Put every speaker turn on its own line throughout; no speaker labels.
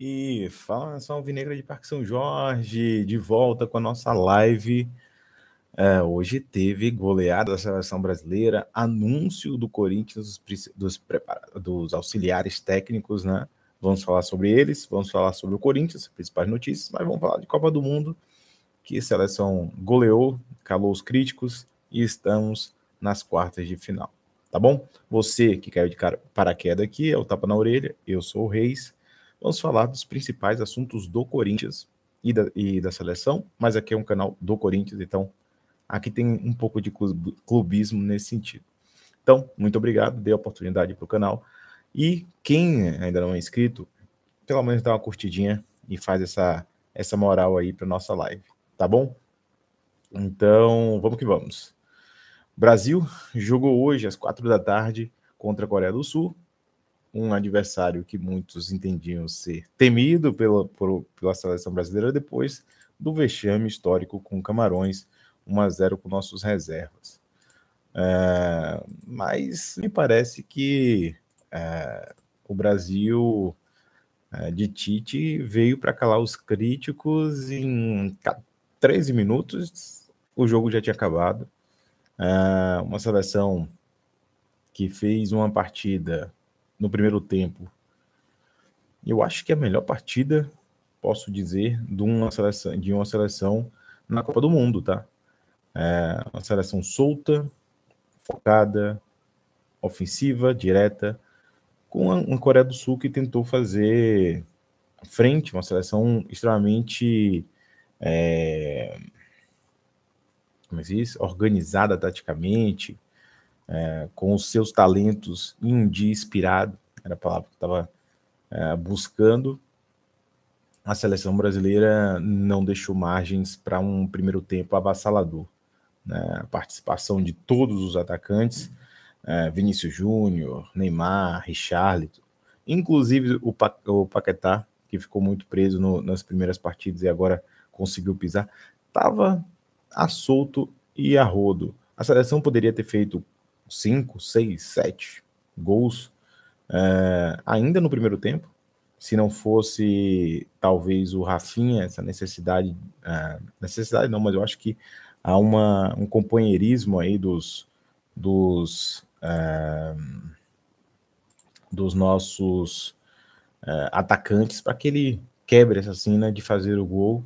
E fala nação né, alvinegra de Parque São Jorge, de volta com a nossa live. É, hoje teve goleada da seleção brasileira, anúncio do Corinthians dos, dos, dos auxiliares técnicos, né? Vamos falar sobre eles, vamos falar sobre o Corinthians, as principais notícias, mas vamos falar de Copa do Mundo, que a seleção goleou, calou os críticos e estamos nas quartas de final, tá bom? Você que caiu de cara, paraquedas aqui, é o tapa na orelha, eu sou o Reis vamos falar dos principais assuntos do Corinthians e da, e da seleção, mas aqui é um canal do Corinthians, então aqui tem um pouco de clubismo nesse sentido. Então, muito obrigado, dê a oportunidade para o canal. E quem ainda não é inscrito, pelo menos dá uma curtidinha e faz essa, essa moral aí para nossa live, tá bom? Então, vamos que vamos. Brasil jogou hoje às quatro da tarde contra a Coreia do Sul um adversário que muitos entendiam ser temido pela, por, pela seleção brasileira depois do vexame histórico com Camarões, 1 a 0 com nossos reservas. É, mas me parece que é, o Brasil é, de Tite veio para calar os críticos em 13 minutos, o jogo já tinha acabado. É, uma seleção que fez uma partida no primeiro tempo. Eu acho que é a melhor partida, posso dizer, de uma seleção, de uma seleção na Copa do Mundo, tá? É uma seleção solta, focada, ofensiva, direta, com uma Coreia do Sul que tentou fazer frente, uma seleção extremamente é, como é isso? organizada taticamente, é, com os seus talentos em um dia inspirado, era a palavra que estava é, buscando. A seleção brasileira não deixou margens para um primeiro tempo avassalador. Né? A participação de todos os atacantes, é, Vinícius Júnior, Neymar, Richarlito, inclusive o, pa o Paquetá, que ficou muito preso no, nas primeiras partidas e agora conseguiu pisar, estava a solto e a rodo. A seleção poderia ter feito 5, 6, 7 gols é, ainda no primeiro tempo. Se não fosse talvez o Rafinha, essa necessidade, é, necessidade não, mas eu acho que há uma, um companheirismo aí dos, dos, é, dos nossos atacantes para que ele quebre essa cena de fazer o gol.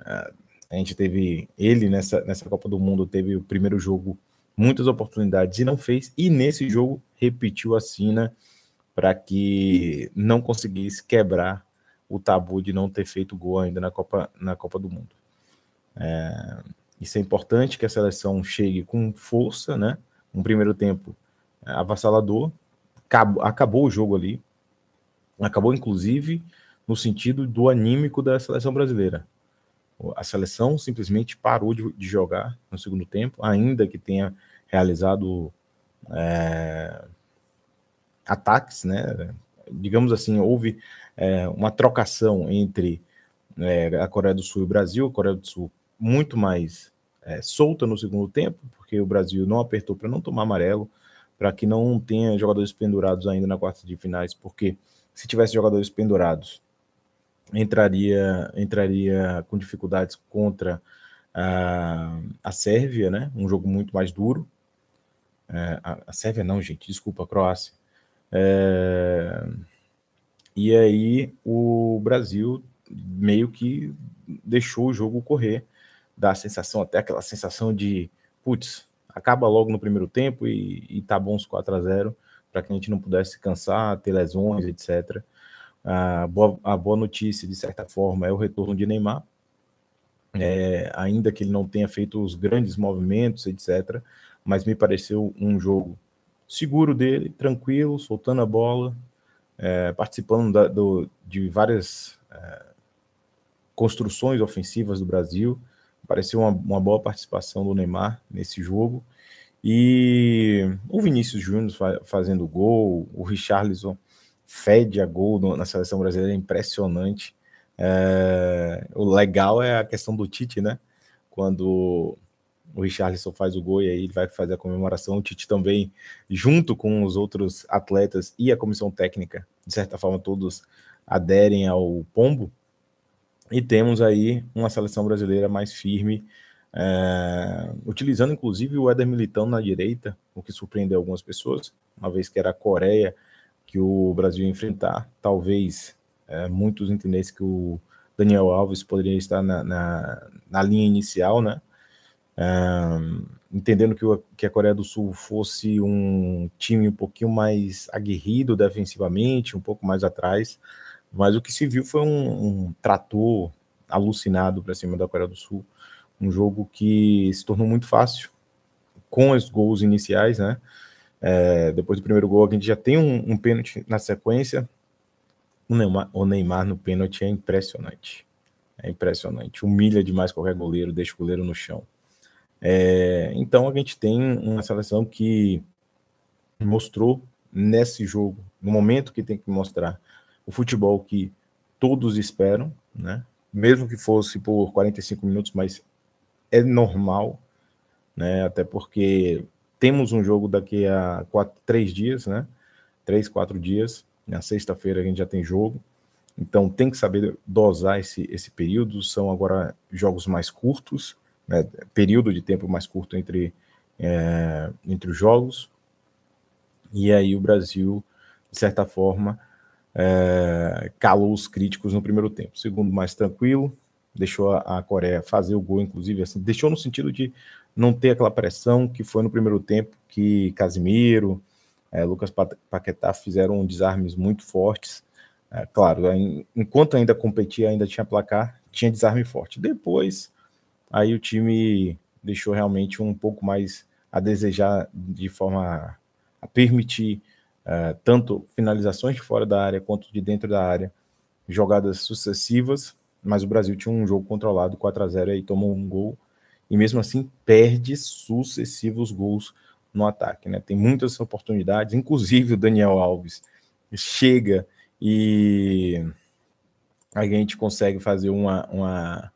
a gente teve ele nessa, nessa Copa do Mundo, teve o primeiro jogo muitas oportunidades e não fez. E nesse jogo repetiu a sina para que não conseguisse quebrar o tabu de não ter feito gol ainda na Copa, na Copa do Mundo. É, isso é importante que a seleção chegue com força, né? Um primeiro tempo é, avassalador, acabou, acabou o jogo ali, acabou inclusive no sentido do anímico da seleção brasileira. A seleção simplesmente parou de, de jogar no segundo tempo, ainda que tenha realizado é, ataques, né? Digamos assim, houve é, uma trocação entre é, a Coreia do Sul e o Brasil, a Coreia do Sul muito mais é, solta no segundo tempo, porque o Brasil não apertou para não tomar amarelo, para que não tenha jogadores pendurados ainda na quarta de finais, porque se tivesse jogadores pendurados, entraria, entraria com dificuldades contra a, a Sérvia, né? Um jogo muito mais duro. É, a, a, Sérvia não, gente, desculpa, a Croácia. É, e aí o Brasil meio que deixou o jogo correr, dá a sensação, até aquela sensação de, putz, acaba logo no primeiro tempo e, e tá bom os 4 a 0 para que a gente não pudesse cansar, ter lesões, etc. A boa, a boa notícia, de certa forma, é o retorno de Neymar, é, ainda que ele não tenha feito os grandes movimentos, etc. Mas me pareceu um jogo seguro dele, tranquilo, soltando a bola, é, participando da, do, de várias é, construções ofensivas do Brasil. Pareceu uma, uma, boa participação do Neymar nesse jogo. E o Vinícius Júnior fazendo gol, o Richarlison fede a gol no, na seleção brasileira, é impressionante. É, o legal é a questão do Tite, né? Quando o Richarlison faz o gol e aí ele vai fazer a comemoração, o Tite também, junto com os outros atletas e a comissão técnica, de certa forma todos aderem ao pombo. E temos aí uma seleção brasileira mais firme, é, utilizando inclusive o Éder Militão na direita, o que surpreendeu algumas pessoas, uma vez que era a Coreia que o Brasil enfrentar. Talvez é, muitos entendessem que o Daniel Alves poderia estar na, na, na linha inicial, né? É, entendendo que, o, que a Coreia do Sul fosse um time um pouquinho mais aguerrido defensivamente, um pouco mais atrás, mas o que se viu foi um, um trator alucinado para cima da Coreia do Sul, um jogo que se tornou muito fácil com os gols iniciais, né? É, depois do primeiro gol, a gente já tem um, um pênalti na sequência. O Neymar, o Neymar no pênalti é impressionante. É impressionante. Humilha demais qualquer goleiro, deixa o goleiro no chão. É, então a gente tem uma seleção que mostrou nesse jogo, no momento que tem que mostrar o futebol que todos esperam, né? Mesmo que fosse por 45 minutos, mas é normal, né? Até porque temos um jogo daqui a quatro, três dias, né? Três, quatro dias. Na sexta-feira a gente já tem jogo. Então tem que saber dosar esse, esse período. São agora jogos mais curtos, né? período de tempo mais curto entre, é, entre os jogos. E aí o Brasil, de certa forma, é, calou os críticos no primeiro tempo. Segundo, mais tranquilo, deixou a, Coreia fazer o gol, inclusive, assim, deixou no sentido de não ter aquela pressão que foi no primeiro tempo que Casimiro, é, Lucas Paquetá fizeram desarmes muito fortes. É, claro, em, enquanto ainda competia, ainda tinha placar, tinha desarme forte. Depois, aí o time deixou realmente um pouco mais a desejar de forma a permitir eh, tanto finalizações de fora da área quanto de dentro da área, jogadas sucessivas, mas o Brasil tinha um jogo controlado 4 a 0 e tomou um gol e mesmo assim perde sucessivos gols no ataque. Né? Tem muitas oportunidades, inclusive o Daniel Alves chega e a gente consegue fazer uma, uma,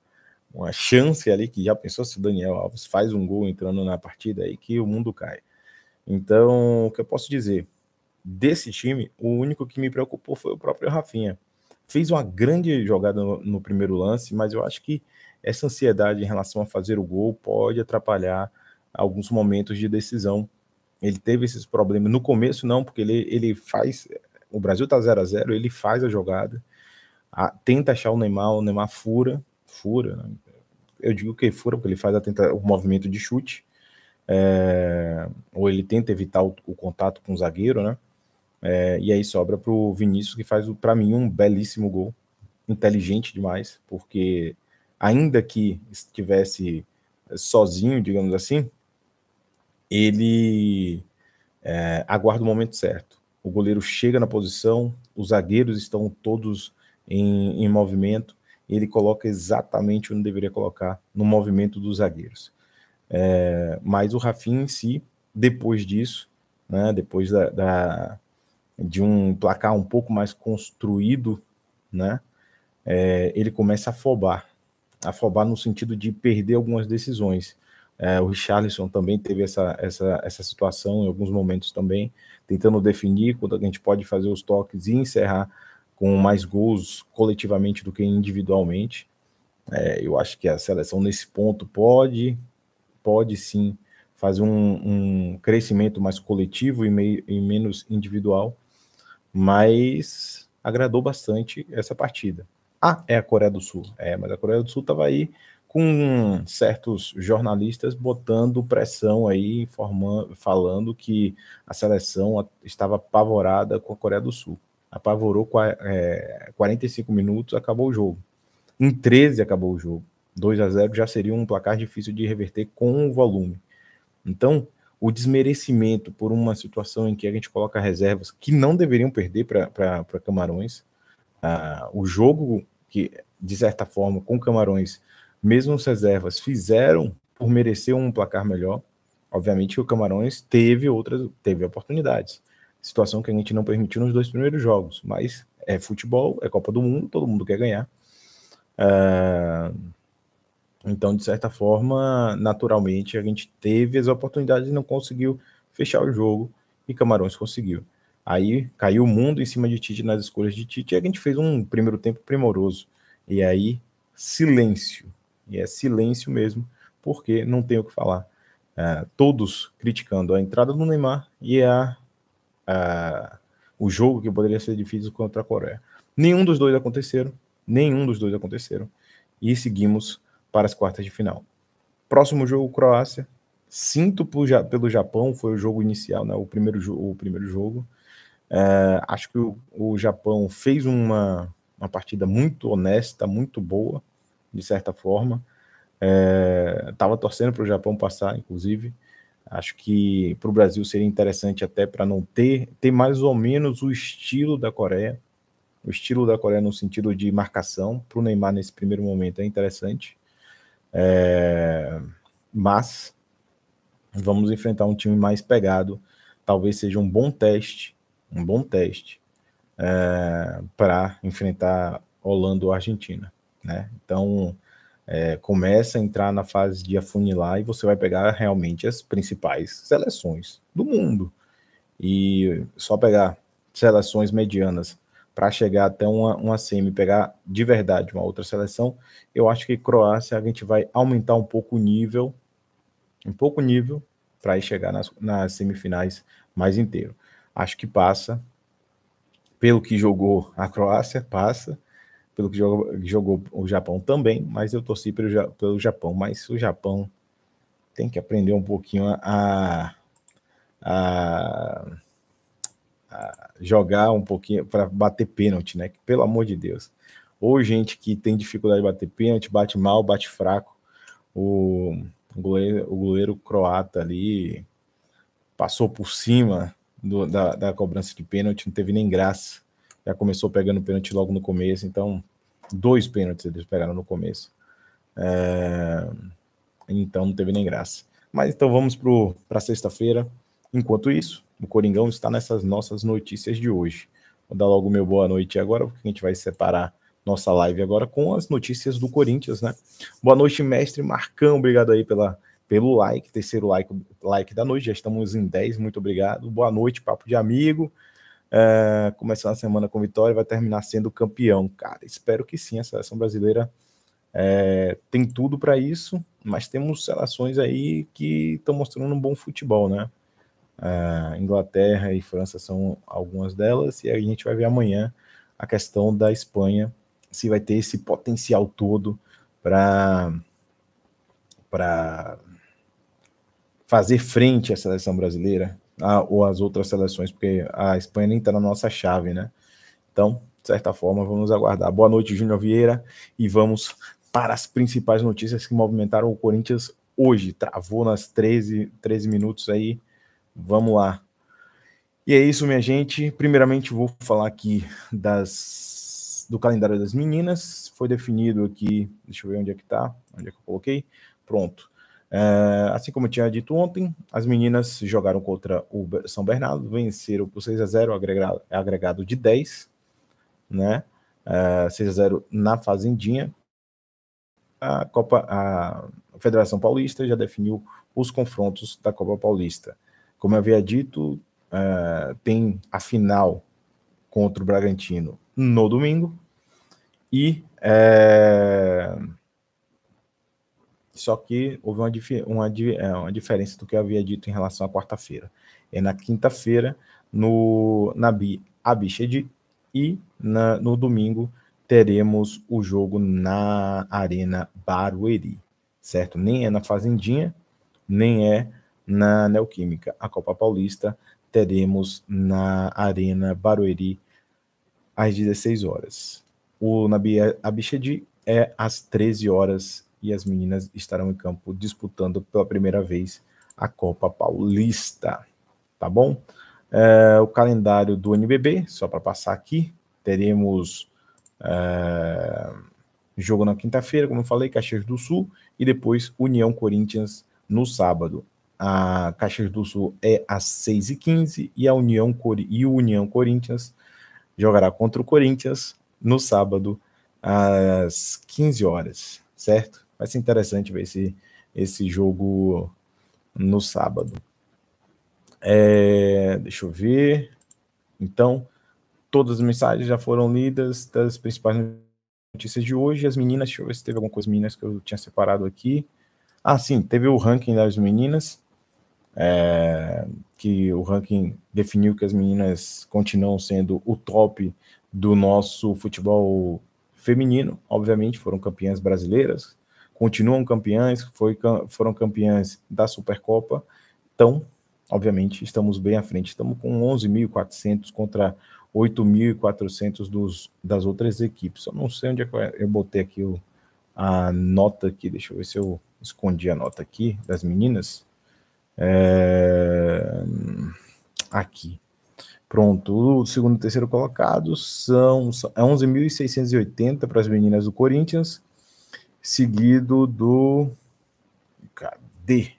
uma chance ali que já pensou se o Daniel Alves faz um gol entrando na partida aí que o mundo cai. Então, o que eu posso dizer? Desse time, o único que me preocupou foi o próprio Rafinha. Fez uma grande jogada no, no primeiro lance, mas eu acho que essa ansiedade em relação a fazer o gol pode atrapalhar alguns momentos de decisão. Ele teve esses problemas no começo, não, porque ele, ele faz. O Brasil tá 0 a 0 ele faz a jogada, a, tenta achar o Neymar, o Neymar fura, fura. Né? Eu digo que fura, porque ele faz a tenta, o movimento de chute, é, ou ele tenta evitar o, o, contato com o zagueiro, né? É, e aí sobra para o Vinícius, que faz, para mim, um belíssimo gol, inteligente demais, porque ainda que estivesse eh, sozinho, digamos assim, ele é, aguarda o momento certo. O goleiro chega na posição, os zagueiros estão todos em, em movimento, ele coloca exatamente onde deveria colocar, no movimento dos zagueiros. É, mas o Rafinha em si, depois disso, né, depois da, da, de um placar um pouco mais construído, né, é, ele começa a afobar afobar no sentido de perder algumas decisões. É, o Richarlison também teve essa, essa, essa situação em alguns momentos também, tentando definir quando a gente pode fazer os toques e encerrar com mais gols coletivamente do que individualmente. É, eu acho que a seleção nesse ponto pode, pode sim fazer um, um crescimento mais coletivo e, meio, e menos individual, mas agradou bastante essa partida. Ah, é a Coreia do Sul. É, mas a Coreia do Sul estava aí com certos jornalistas botando pressão aí, informando, falando que a seleção estava apavorada com a Coreia do Sul. Apavorou é, 45 minutos, acabou o jogo. Em 13 acabou o jogo. 2 a 0 já seria um placar difícil de reverter com o volume. Então, o desmerecimento por uma situação em que a gente coloca reservas que não deveriam perder para Camarões, ah, o jogo que, de certa forma, com Camarões, mesmo os reservas, fizeram por merecer um placar melhor. Obviamente que o Camarões teve outras, teve oportunidades. Situação que a gente não permitiu nos dois primeiros jogos, mas é futebol, é Copa do Mundo, todo mundo quer ganhar. Ah, então, de certa forma, naturalmente, a gente teve as oportunidades e não conseguiu fechar o jogo, e Camarões conseguiu. Aí caiu o mundo em cima de Tite nas escolhas de Tite. E a gente fez um primeiro tempo primoroso. E aí, silêncio. E é silêncio mesmo, porque não tem o que falar. Uh, todos criticando a entrada do Neymar e a, o jogo que poderia ser difícil contra a Coreia. Nenhum dos dois aconteceram. Nenhum dos dois aconteceram. E seguimos para as quartas de final. Próximo jogo, Croácia. Sinto pelo Japão, foi o jogo inicial, né? o, primeiro, o primeiro jogo. É, acho que o, o Japão fez uma, uma partida muito honesta, muito boa, de certa forma. Estava é, torcendo para o Japão passar, inclusive. Acho que para o Brasil seria interessante até para não ter, ter mais ou menos o estilo da Coreia, o estilo da Coreia no sentido de marcação. Para o Neymar, nesse primeiro momento, é interessante. É, mas vamos enfrentar um time mais pegado. Talvez seja um bom teste um bom teste é, para enfrentar Holanda ou Argentina, né? Então é, começa a entrar na fase de afunilar e você vai pegar realmente as principais seleções do mundo e só pegar seleções medianas para chegar até uma, uma semi, pegar de verdade uma outra seleção, eu acho que Croácia a gente vai aumentar um pouco o nível, um pouco o nível, para chegar nas, nas semifinais mais inteiro acho que passa. Pelo que jogou a Croácia, passa. Pelo que jogou, jogou o Japão também, mas eu torci pelo, pelo Japão. Mas o Japão tem que aprender um pouquinho a, a, a jogar um pouquinho para bater pênalti, né? Que, pelo amor de Deus. Ou gente que tem dificuldade de bater pênalti, bate mal, bate fraco. o goleiro, o goleiro croata ali passou por cima do, da, da, cobrança de pênalti, não teve nem graça. Já começou pegando pênalti logo no começo, então dois pênaltis eles pegaram no começo. É, então não teve nem graça. Mas então vamos para sexta-feira. Enquanto isso, o Coringão está nessas nossas notícias de hoje. Vou dar logo meu boa noite agora, porque a gente vai separar nossa live agora com as notícias do Corinthians, né? Boa noite, mestre Marcão. Obrigado aí pela pelo like, terceiro like, like da noite. Já estamos em 10, muito obrigado. Boa noite, papo de amigo. Uh, começando a semana com vitória, vai terminar sendo campeão, cara. Espero que sim, a seleção brasileira é, tem tudo para isso, mas temos seleções aí que estão mostrando um bom futebol, né? Uh, Inglaterra e França são algumas delas, e a gente vai ver amanhã a questão da Espanha, se vai ter esse potencial todo para para fazer frente à seleção brasileira a, ou às outras seleções, porque a Espanha nem está na nossa chave, né? Então, de certa forma, vamos aguardar. Boa noite, Júnior Vieira, e vamos para as principais notícias que movimentaram o Corinthians hoje. Travou nas 13, 13 minutos aí. Vamos lá. E é isso, minha gente. Primeiramente, vou falar aqui das, do calendário das meninas. Foi definido aqui. Deixa eu ver onde é que tá. Onde é que eu coloquei? Pronto. Uh, assim como eu tinha dito ontem, as meninas jogaram contra o São Bernardo, venceram por 6 a 0 agregado, agregado de 10, né? Uh, eh, 6 a 0 na Fazendinha. A Copa, a Federação Paulista já definiu os confrontos da Copa Paulista. Como eu havia dito, uh, tem a final contra o Bragantino no domingo e uh, só que houve uma, uma, é, uma diferença do que eu havia dito em relação à quarta-feira. É na quinta-feira, no na Bi, e na, no domingo teremos o jogo na Arena Barueri, certo? Nem é na Fazendinha, nem é na Neoquímica. A Copa Paulista teremos na Arena Barueri às 16 horas. O Nabi Abichedi é às 13 horas e as meninas estarão em campo disputando pela primeira vez a Copa Paulista. Tá bom? É, o calendário do NBB, só para passar aqui, teremos é, jogo na quinta-feira, como eu falei, Caxias do Sul, e depois União Corinthians no sábado. A Caxias do Sul é às 6h15 e, a União, e o União Corinthians jogará contra o Corinthians no sábado às 15 horas, certo? vai ser interessante ver esse, esse jogo no sábado. É, deixa eu ver. Então, todas as mensagens já foram lidas das principais notícias de hoje. As meninas, deixa eu ver se teve alguma coisa meninas que eu tinha separado aqui. Ah, sim, teve o ranking das meninas, é, que o ranking definiu que as meninas continuam sendo o top do nosso futebol feminino. Obviamente, foram campeãs brasileiras, continuam campeãs, foi, foram campeãs da Supercopa. Então, obviamente, estamos bem à frente. Estamos com 11.400 contra 8.400 dos, das outras equipes. Eu não sei onde é que eu botei aqui o, a nota aqui. Deixa eu ver se eu escondi a nota aqui das meninas. É... Aqui. Pronto, o segundo e terceiro colocado são 11.680 é para as meninas do Corinthians, seguido do. Cadê?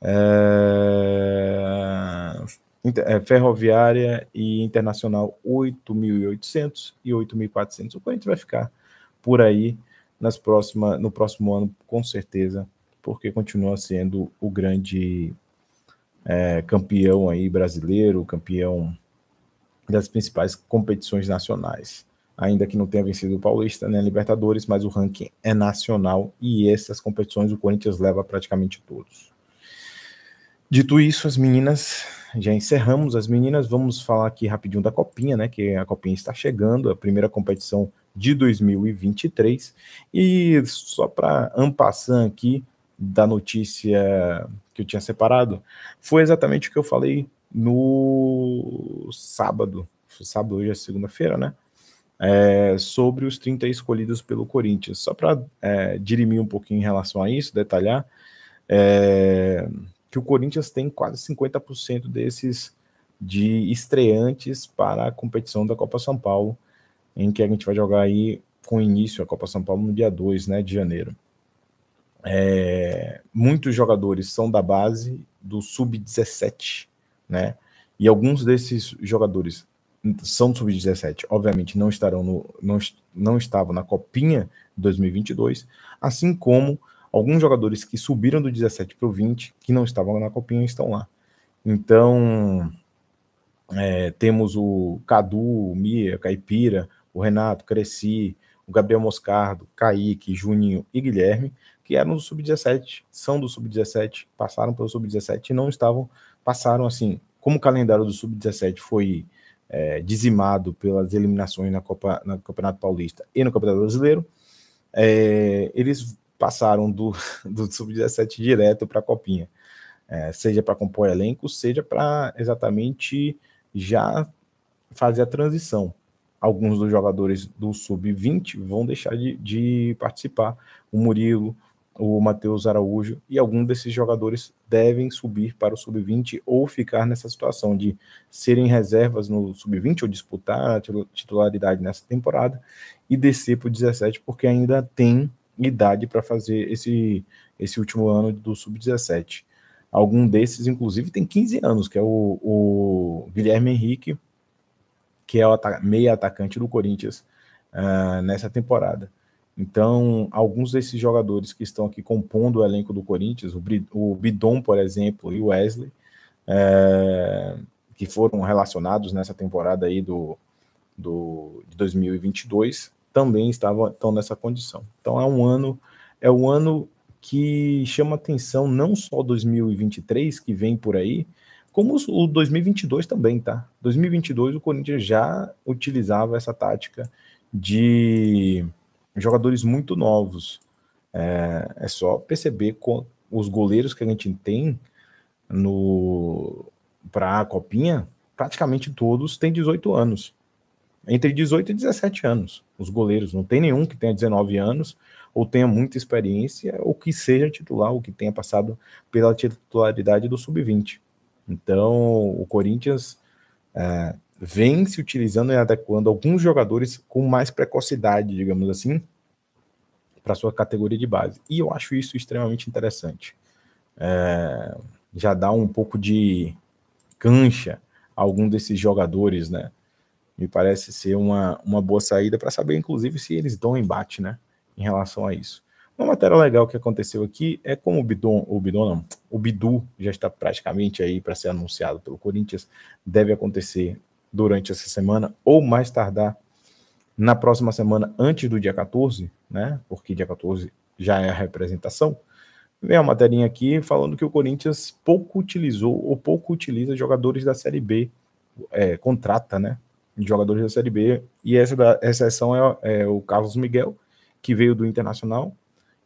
É, é ferroviária e Internacional 8.800 e 8.400. O Corinthians vai ficar por aí nas próxima, no próximo ano, com certeza, porque continua sendo o grande é, campeão aí brasileiro, campeão das principais competições nacionais ainda que não tenha vencido o Paulista, né, Libertadores, mas o ranking é nacional e essas competições o Corinthians leva praticamente todos. Dito isso, as meninas, já encerramos as meninas, vamos falar aqui rapidinho da Copinha, né, que a Copinha está chegando, a primeira competição de 2023, e só para ampassar aqui da notícia que eu tinha separado, foi exatamente o que eu falei no sábado, sábado hoje é segunda-feira, né, é, sobre os 30 escolhidos pelo Corinthians. Só para é, dirimir um pouquinho em relação a isso, detalhar, é, que o Corinthians tem quase 50% desses de estreantes para a competição da Copa São Paulo, em que a gente vai jogar aí com início a Copa São Paulo no dia 2 né, de janeiro. É, muitos jogadores são da base do sub-17, né? E alguns desses jogadores são do sub-17, obviamente não estarão no, não, não estavam na copinha de 2022, assim como alguns jogadores que subiram do 17 para o 20, que não estavam na copinha, estão lá. Então, é, temos o Cadu, o Mia, Caipira, o Renato, Cresci, o Gabriel Moscardo, Kaique, Juninho e Guilherme, que eram do sub-17, são do sub-17, passaram pelo sub-17 e não estavam, passaram assim, como o calendário do sub-17 foi é, dizimado pelas eliminações na Copa, no Campeonato Paulista e no Campeonato Brasileiro, é, eles passaram do, do Sub-17 direto para a Copinha, é, seja para compor elenco, seja para exatamente já fazer a transição. Alguns dos jogadores do Sub-20 vão deixar de, de participar, o Murilo, o Matheus Araújo, e algum desses jogadores devem subir para o sub-20 ou ficar nessa situação de serem reservas no sub-20 ou disputar a titularidade nessa temporada e descer para o 17, porque ainda tem idade para fazer esse, esse último ano do sub-17. Algum desses, inclusive, tem 15 anos, que é o, o Guilherme Henrique, que é o meia atacante do Corinthians uh, nessa temporada. Então, alguns desses jogadores que estão aqui compondo o elenco do Corinthians, o Bidon, por exemplo, e o Wesley, é, que foram relacionados nessa temporada aí do, do, de 2022, também estavam estão nessa condição. Então, é um ano é um ano que chama atenção não só 2023 que vem por aí, como o 2022 também, tá? 2022 o Corinthians já utilizava essa tática de jogadores muito novos. É, é só perceber com os goleiros que a gente tem no para a copinha, praticamente todos têm 18 anos. Entre 18 e 17 anos, os goleiros. Não tem nenhum que tenha 19 anos, ou tenha muita experiência, ou que seja titular, ou que tenha passado pela titularidade do sub-20. Então, o Corinthians é, vem se utilizando e adequando alguns jogadores com mais precocidade, digamos assim, para sua categoria de base. E eu acho isso extremamente interessante. É, já dá um pouco de cancha a algum desses jogadores, né? Me parece ser uma, uma boa saída para saber, inclusive, se eles dão embate, né? Em relação a isso. Uma matéria legal que aconteceu aqui é como o Bidon, o Bidon não, o Bidu já está praticamente aí para ser anunciado pelo Corinthians, deve acontecer durante essa semana, ou mais tardar na próxima semana, antes do dia 14, né? Porque dia 14 já é a representação. Vem a matéria aqui falando que o Corinthians pouco utilizou ou pouco utiliza jogadores da Série B, é, contrata, né? Jogadores da Série B, e essa da exceção é, é o Carlos Miguel, que veio do Internacional,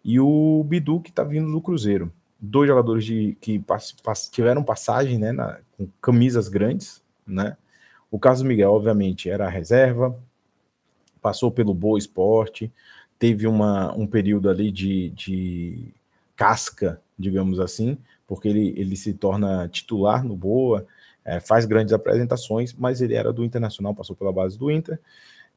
e o Bidu, que está vindo do Cruzeiro. Dois jogadores de, que pass, pass, tiveram passagem né, na, com camisas grandes, né? O Carlos Miguel, obviamente, era a reserva, passou pelo Boa Esporte, teve uma, um período ali de, de casca, digamos assim, porque ele, ele se torna titular no Boa, é, faz grandes apresentações, mas ele era do Internacional, passou pela base do Inter,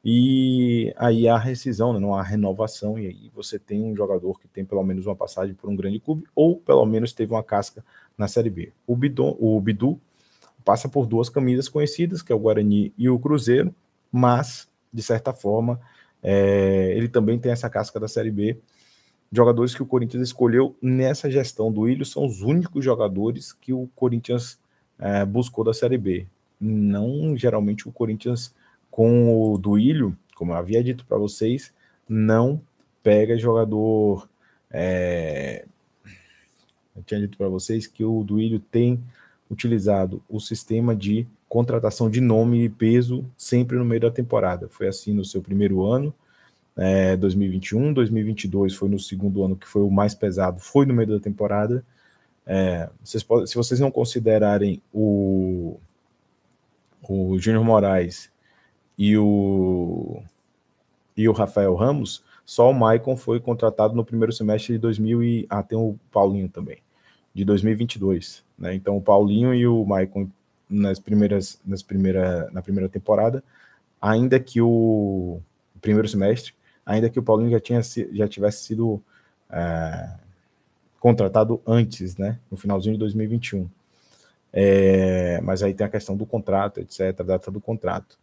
e aí há rescisão, né, não há renovação, e aí você tem um jogador que tem pelo menos uma passagem por um grande clube, ou pelo menos teve uma casca na Série B. O, Bidon, o Bidu passa por duas camisas conhecidas, que é o Guarani e o Cruzeiro, mas, de certa forma, é, ele também tem essa casca da Série B. Jogadores que o Corinthians escolheu nessa gestão do Ilho são os únicos jogadores que o Corinthians é, buscou da Série B. Não, geralmente, o Corinthians com o do Ilho, como eu havia dito para vocês, não pega jogador. É... Eu tinha dito para vocês que o do Ilho tem utilizado o sistema de contratação de nome e peso sempre no meio da temporada. Foi assim no seu primeiro ano, é, 2021, 2022 foi no segundo ano que foi o mais pesado, foi no meio da temporada. É, vocês podem, se vocês não considerarem o, o Júnior Moraes e o, e o Rafael Ramos, só o Maicon foi contratado no primeiro semestre de 2000 e ah, tem o Paulinho também de 2022, né? Então o Paulinho e o Maicon nas primeiras nas primeira na primeira temporada, ainda que o primeiro semestre, ainda que o Paulinho já tinha já tivesse sido é, contratado antes, né? No finalzinho de 2021. É, mas aí tem a questão do contrato, etc, a data do contrato.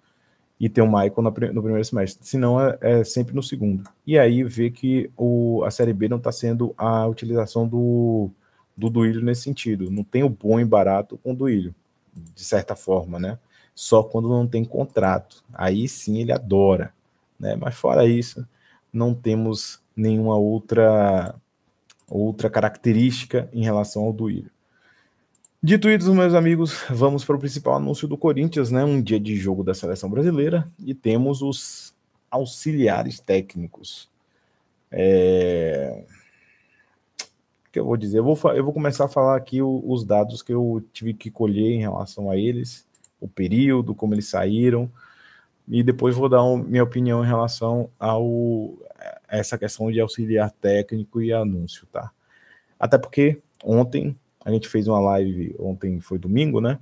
E tem o Michael no, primeiro semestre. Se não, é, é, sempre no segundo. E aí vê que o, a Série B não está sendo a utilização do do Duílio nesse sentido. Não tem o bom e barato com o Duílio, de certa forma, né? Só quando não tem contrato. Aí sim ele adora, né? Mas fora isso, não temos nenhuma outra outra característica em relação ao Duílio. Dito isso, meus amigos, vamos para o principal anúncio do Corinthians, né? Um dia de jogo da seleção brasileira e temos os auxiliares técnicos. É que eu vou dizer? Eu vou, eu vou começar a falar aqui o, os dados que eu tive que colher em relação a eles, o período, como eles saíram, e depois vou dar um, minha opinião em relação ao, a essa questão de auxiliar técnico e anúncio, tá? Até porque ontem a gente fez uma live, ontem foi domingo, né?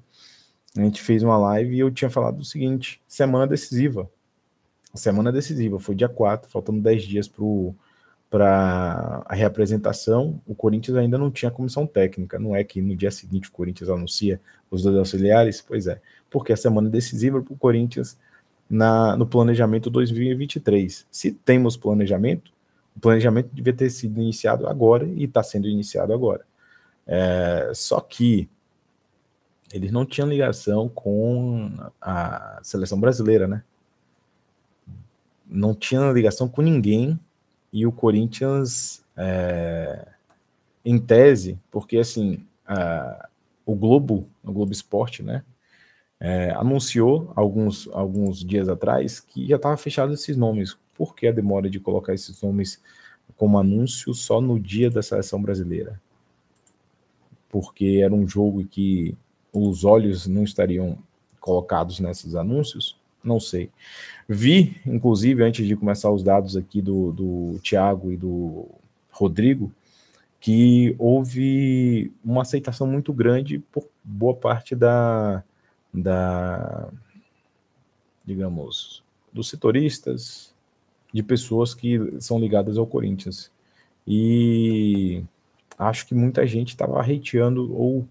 A gente fez uma live e eu tinha falado o seguinte: semana decisiva. Semana decisiva, foi dia 4, faltando 10 dias para o para a reapresentação, o Corinthians ainda não tinha comissão técnica. Não é que no dia seguinte o Corinthians anuncia os dois auxiliares? Pois é, porque a semana é decisiva para o Corinthians na, no planejamento 2023. Se temos planejamento, o planejamento devia ter sido iniciado agora e está sendo iniciado agora. É, só que eles não tinham ligação com a seleção brasileira, né? Não tinha ligação com ninguém e o Corinthians, é, em tese, porque assim, a, o Globo, o Globo Esporte, né, é, anunciou alguns, alguns dias atrás que já estava fechado esses nomes. Por que a demora de colocar esses nomes como anúncio só no dia da seleção brasileira? Porque era um jogo que os olhos não estariam colocados nesses anúncios? Não sei. Vi, inclusive, antes de começar os dados aqui do, do Tiago e do Rodrigo, que houve uma aceitação muito grande por boa parte da, da digamos, dos setoristas, de pessoas que são ligadas ao Corinthians. E acho que muita gente estava hateando ou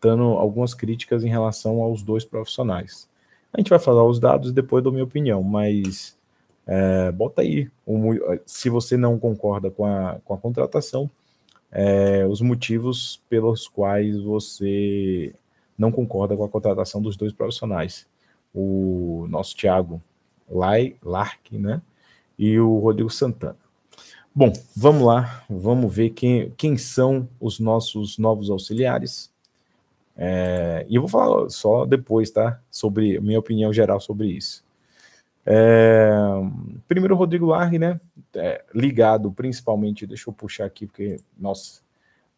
dando algumas críticas em relação aos dois profissionais. A gente vai falar os dados depois da minha opinião, mas é, bota aí. se você não concorda com a, com a contratação, é, os motivos pelos quais você não concorda com a contratação dos dois profissionais. O nosso Thiago Lai, Lark, né? E o Rodrigo Santana. Bom, vamos lá, vamos ver quem, quem são os nossos novos auxiliares. É, e eu vou falar só depois, tá? Sobre minha opinião geral sobre isso. É, primeiro, o Rodrigo Larre, né? É, ligado principalmente, deixa eu puxar aqui, porque, nossa,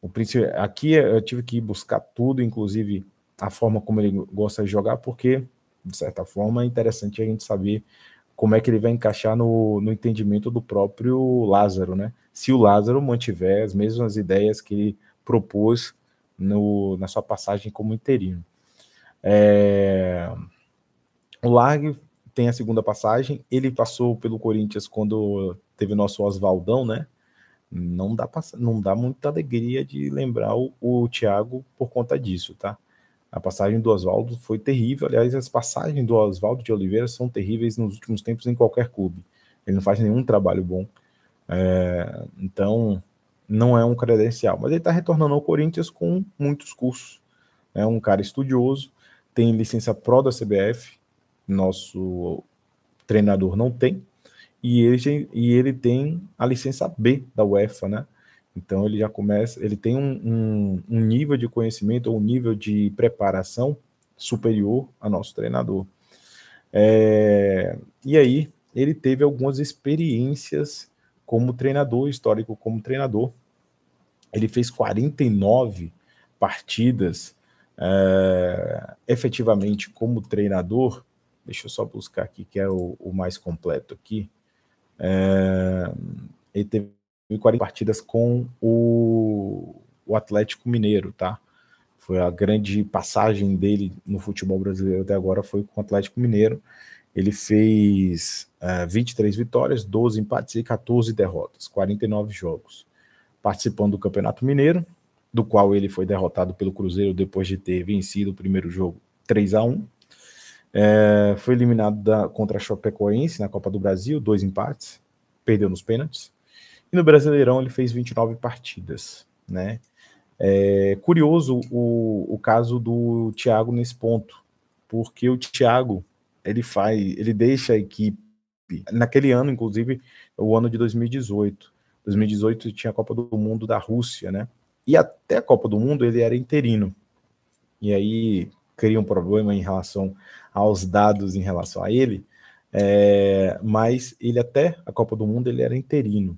o príncipe, aqui é, eu tive que buscar tudo, inclusive a forma como ele gosta de jogar, porque, de certa forma, é interessante a gente saber como é que ele vai encaixar no, no entendimento do próprio Lázaro, né? Se o Lázaro mantiver as mesmas ideias que ele propôs no, na sua passagem como interino. É, o Largue tem a segunda passagem, ele passou pelo Corinthians quando teve nosso Oswaldão, né? Não dá, não dá muita alegria de lembrar o, o Thiago por conta disso, tá? A passagem do Oswaldo foi terrível. Aliás, as passagens do Oswaldo de Oliveira são terríveis nos últimos tempos em qualquer clube. Ele não faz nenhum trabalho bom. É, então, não é um credencial, mas ele está retornando ao Corinthians com muitos cursos. É um cara estudioso, tem licença pró da CBF, nosso treinador não tem, e ele, e ele tem a licença B da UEFA, né? Então ele já começa, ele tem um, um, um nível de conhecimento ou um nível de preparação superior a nosso treinador. É, e aí ele teve algumas experiências como treinador, histórico como treinador. Ele fez 49 partidas eh, efetivamente como treinador. Deixa eu só buscar aqui, que é o, o mais completo aqui. Eh, ele teve 40 partidas com o, o Atlético Mineiro, tá? Foi a grande passagem dele no futebol brasileiro até agora, foi com o Atlético Mineiro. Ele fez uh, eh, 23 vitórias, 12 empates e 14 derrotas, 49 jogos. Participando do Campeonato Mineiro, do qual ele foi derrotado pelo Cruzeiro depois de ter vencido o primeiro jogo 3 a 1 é, eh, Foi eliminado da, contra a Chapecoense na Copa do Brasil, dois empates, perdeu nos pênaltis. E no Brasileirão ele fez 29 partidas, né? É curioso o, o caso do Thiago nesse ponto, porque o Thiago ele faz, ele deixa a equipe. Naquele ano, inclusive, o ano de 2018. 2018 tinha a Copa do Mundo da Rússia, né? E até a Copa do Mundo ele era interino. E aí cria um problema em relação aos dados em relação a ele. É, mas ele até a Copa do Mundo ele era interino.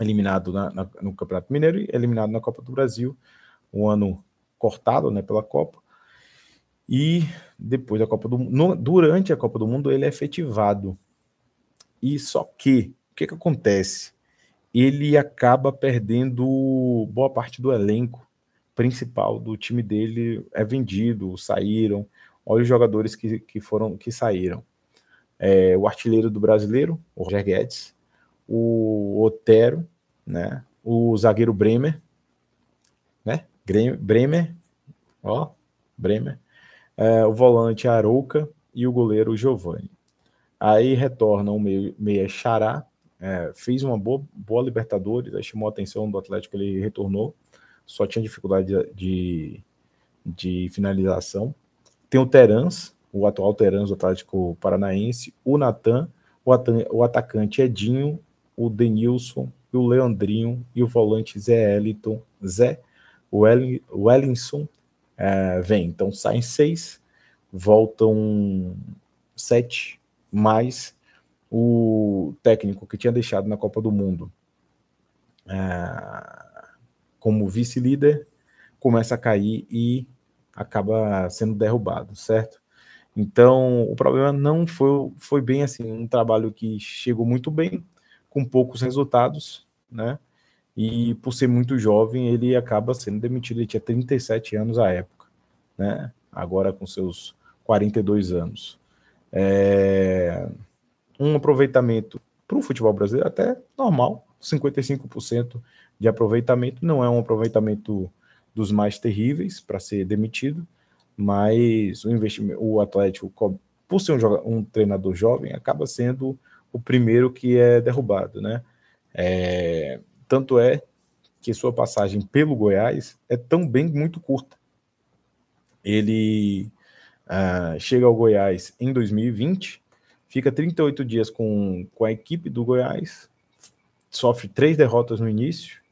Eliminado na, na, no Campeonato Mineiro e eliminado na Copa do Brasil. Um ano cortado né, pela Copa. E depois da Copa do Mundo, durante a Copa do Mundo, ele é efetivado. E só que, o que, que acontece? Ele acaba perdendo boa parte do elenco principal do time dele, é vendido, saíram. Olha os jogadores que, que foram que saíram. É, o artilheiro do brasileiro, o Roger Guedes, o Otero, né? O zagueiro Bremer, né? Bremer, ó, Bremer é, o volante Arouca e o goleiro Giovani. Aí retorna o meio, meia Xará, é, fez uma boa, boa Libertadores, chamou a atenção do Atlético, ele retornou, só tinha dificuldade de, de, finalização. Tem o Terans, o atual Terans do Atlético Paranaense, o Natan, o, o atacante Edinho, o Denilson o Leandrinho e o volante Zé Eliton, Zé Wellington é, vem. Então saem seis, voltam sete, mais o técnico que tinha deixado na Copa do Mundo é, como vice-líder começa a cair e acaba sendo derrubado, certo? Então, o problema não foi, foi bem assim, um trabalho que chegou muito bem, com poucos resultados, né? e por ser muito jovem, ele acaba sendo demitido. Ele tinha 37 anos à época, né? agora com seus 42 anos. É... Um aproveitamento para o futebol brasileiro até normal, 55% de aproveitamento. Não é um aproveitamento dos mais terríveis para ser demitido, mas o investimento, o Atlético, por ser um, um, treinador jovem, acaba sendo o primeiro que é derrubado, né? É, tanto é que sua passagem pelo Goiás é também muito curta. Ele ah, chega ao Goiás em 2020, fica 38 dias com, com a equipe do Goiás, sofre três derrotas no início,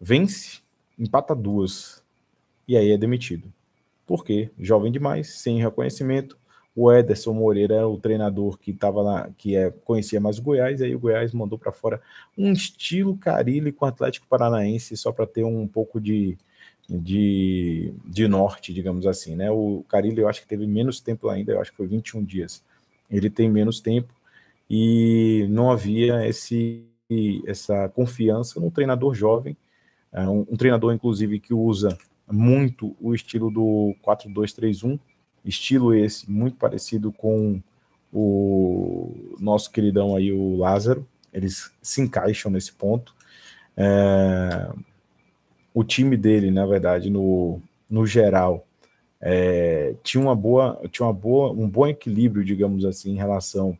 vence, empata duas e aí é demitido. Por quê? Jovem demais, sem reconhecimento, o Ederson Moreira o treinador que estava lá, que é, conhecia mais o Goiás, aí o Goiás mandou para fora um estilo Carilli com o Atlético Paranaense, só para ter um pouco de, de, de norte, digamos assim, né? O Carilli eu acho que teve menos tempo ainda, eu acho que foi 21 dias. Ele tem menos tempo e não havia esse, essa confiança no treinador jovem, é um, um treinador, inclusive, que usa muito o estilo do 4-2-3-1 estilo esse muito parecido com o nosso queridão aí, o Lázaro. Eles se encaixam nesse ponto. É, o time dele, na verdade, no, no geral, é, tinha uma boa, tinha uma boa, um bom equilíbrio, digamos assim, em relação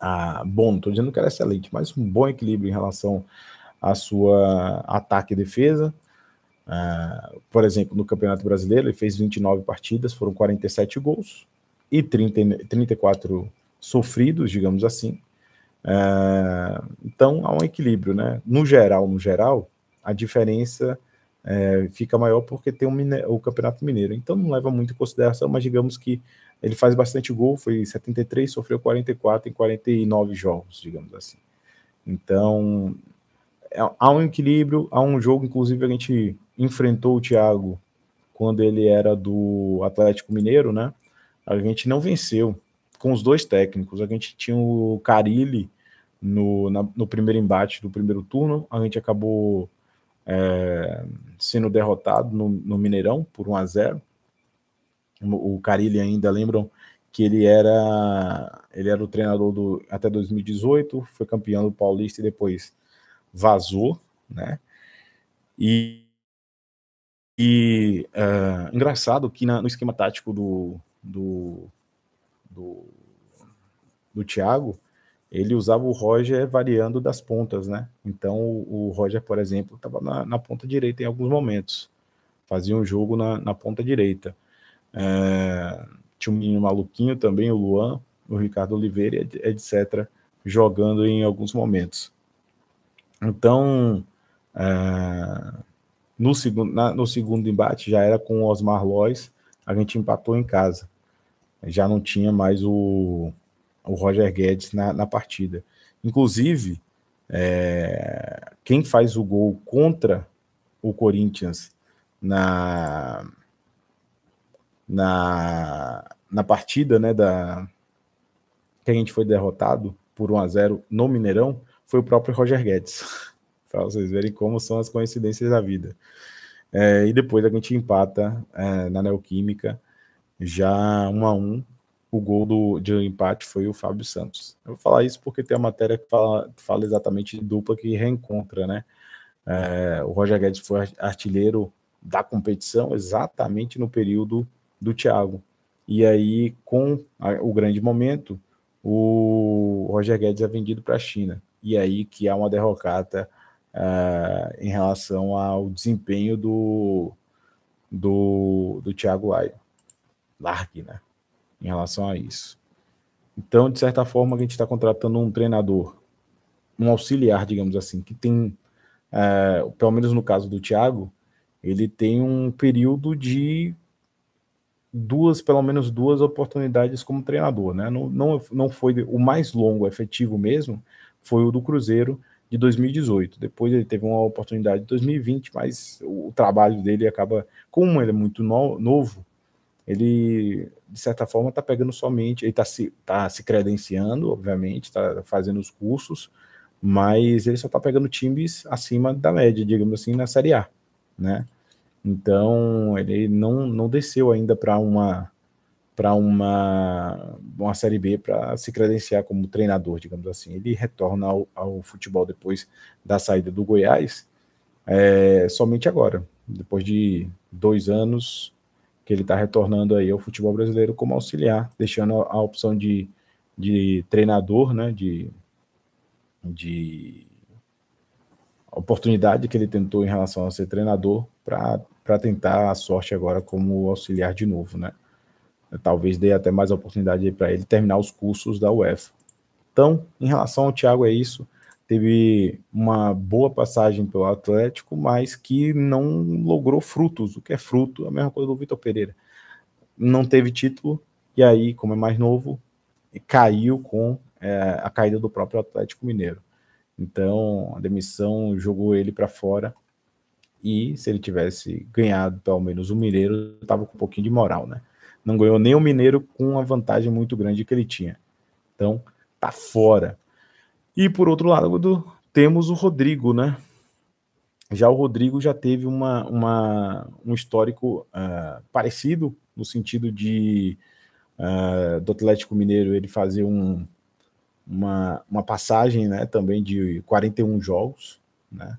a bom, não estou dizendo que era excelente, mas um bom equilíbrio em relação à sua ataque e defesa. Uh, por exemplo, no Campeonato Brasileiro, ele fez 29 partidas, foram 47 gols e 30, 34 sofridos, digamos assim. Uh, então há um equilíbrio, né? No geral, no geral, a diferença é, fica maior porque tem um, o Campeonato Mineiro. Então não leva muito em consideração, mas digamos que ele faz bastante gol, foi 73, sofreu 44 em 49 jogos, digamos assim. Então é, há um equilíbrio, há um jogo, inclusive a gente enfrentou o Thiago quando ele era do Atlético Mineiro, né? A gente não venceu com os dois técnicos. A gente tinha o Carilli no, na, no primeiro embate do primeiro turno, a gente acabou é, sendo derrotado no, no, Mineirão por 1 a 0 O Carilli ainda lembram que ele era ele era o treinador do até 2018, foi campeão do Paulista e depois vazou, né? E, e é, engraçado que na, no esquema tático do, do, do, do Thiago, ele usava o Roger variando das pontas, né? Então o, o Roger, por exemplo, estava na, na, ponta direita em alguns momentos, fazia um jogo na, na ponta direita. É, tinha um menino maluquinho também, o Luan, o Ricardo Oliveira, etc., jogando em alguns momentos. Então, é, no segundo, na, no segundo embate já era com o Osmar Lois, a gente empatou em casa. Já não tinha mais o, o Roger Guedes na, na partida. Inclusive, é, quem faz o gol contra o Corinthians na, na, na partida né, da, que a gente foi derrotado por 1 a 0 no Mineirão foi o próprio Roger Guedes para vocês verem como são as coincidências da vida. É, e depois a gente empata é, na Neoquímica, já 1 a 1 O gol do, de empate foi o Fábio Santos. Eu vou falar isso porque tem a matéria que fala, fala exatamente de dupla que reencontra, né? É, o Roger Guedes foi artilheiro da competição exatamente no período do Thiago. E aí, com a, o grande momento, o Roger Guedes é vendido para a China. E aí que há uma derrocata ah, em relação ao desempenho do, do, do Thiago Aio. Largue, né? Em relação a isso. Então, de certa forma, a gente está contratando um treinador, um auxiliar, digamos assim, que tem, é, pelo menos no caso do Thiago, ele tem um período de duas, pelo menos duas oportunidades como treinador, né? Não, não, não foi o mais longo efetivo mesmo, foi o do Cruzeiro, de 2018. Depois ele teve uma oportunidade em 2020, mas o trabalho dele acaba, como ele é muito no, novo, ele de certa forma está pegando somente, ele está se, tá se credenciando, obviamente, está fazendo os cursos, mas ele só está pegando times acima da média, digamos assim, na Série A, né? Então ele não, não desceu ainda para uma para uma, uma Série B para se credenciar como treinador, digamos assim. Ele retorna ao, ao futebol depois da saída do Goiás, é, somente agora, depois de dois anos que ele está retornando aí ao futebol brasileiro como auxiliar, deixando a, a opção de, de treinador, né, de, de oportunidade que ele tentou em relação a ser treinador para tentar a sorte agora como auxiliar de novo, né? talvez dê até mais oportunidade para ele terminar os cursos da UEFA. Então, em relação ao Thiago, é isso. Teve uma boa passagem pelo Atlético, mas que não logrou frutos. O que é fruto? A mesma coisa do Vitor Pereira. Não teve título, e aí, como é mais novo, caiu com é, a caída do próprio Atlético Mineiro. Então, a demissão jogou ele para fora. E se ele tivesse ganhado pelo menos o Mineiro, estava com um pouquinho de moral, né? não ganhou nem o Mineiro com uma vantagem muito grande que ele tinha. Então, tá fora. E por outro lado, temos o Rodrigo, né? Já o Rodrigo já teve uma, uma um histórico uh, parecido, no sentido de uh, do Atlético Mineiro ele fazer um, uma, uma passagem né, também de 41 jogos, né?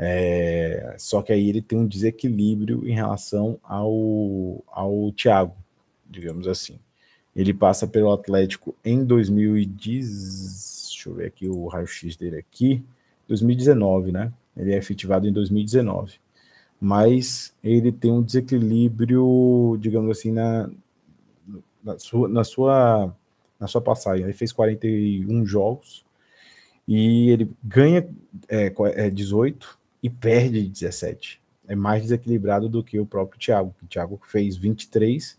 É, só que aí ele tem um desequilíbrio em relação ao, ao Thiago digamos assim. Ele passa pelo Atlético em 2010. Deixa eu ver aqui o raio-x dele aqui. 2019, né? Ele é efetivado em 2019. Mas ele tem um desequilíbrio, digamos assim, na, na, sua, na, sua, na sua passagem. Ele fez 41 jogos e ele ganha é, 18 é, e perde 17. É mais desequilibrado do que o próprio Thiago. O Thiago fez 23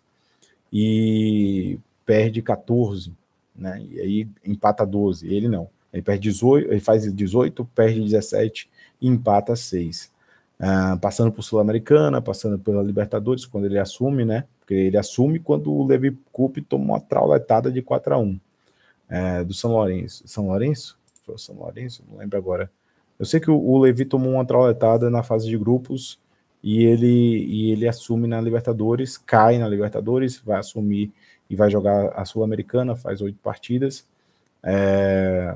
e perde 14, né? E aí empata 12. Ele não. Ele perde 18, ele faz 18, perde 17 e empata 6. Ah, passando por Sul-Americana, passando pela Libertadores, quando ele assume, né? Porque ele assume quando o Levi Cup tomou uma trauletada de 4 a 1 é, do São Lourenço. São Lourenço? Foi o São Lourenço? Não lembro agora. Eu sei que o, o Levi tomou uma trauletada na fase de grupos e ele, e ele assume na Libertadores, cai na Libertadores, vai assumir e vai jogar a Sul-Americana, faz oito partidas. É,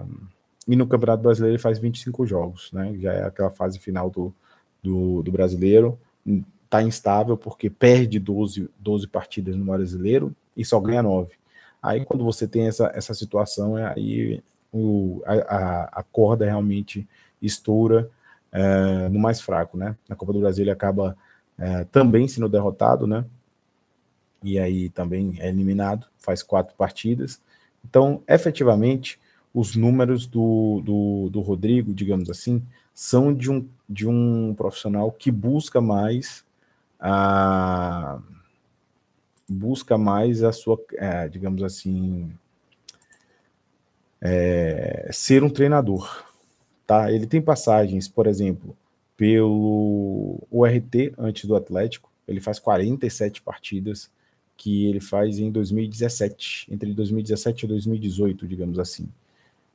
e no Campeonato Brasileiro ele faz 25 jogos, né? Já é aquela fase final do, do, do brasileiro. Está instável porque perde 12, 12 partidas no brasileiro e só ganha 9. Aí quando você tem essa, essa situação, é aí o, a, a corda realmente estoura é, no mais fraco, né? Na Copa do Brasil ele acaba é, também sendo derrotado, né? E aí também é eliminado, faz quatro partidas. Então, efetivamente, os números do, do, do Rodrigo, digamos assim, são de um, de um profissional que busca mais a busca mais a sua, é, digamos assim, é, ser um treinador, tá? Ele tem passagens, por exemplo, pelo URT antes do Atlético, ele faz 47 partidas que ele faz em 2017, entre 2017 e 2018, digamos assim.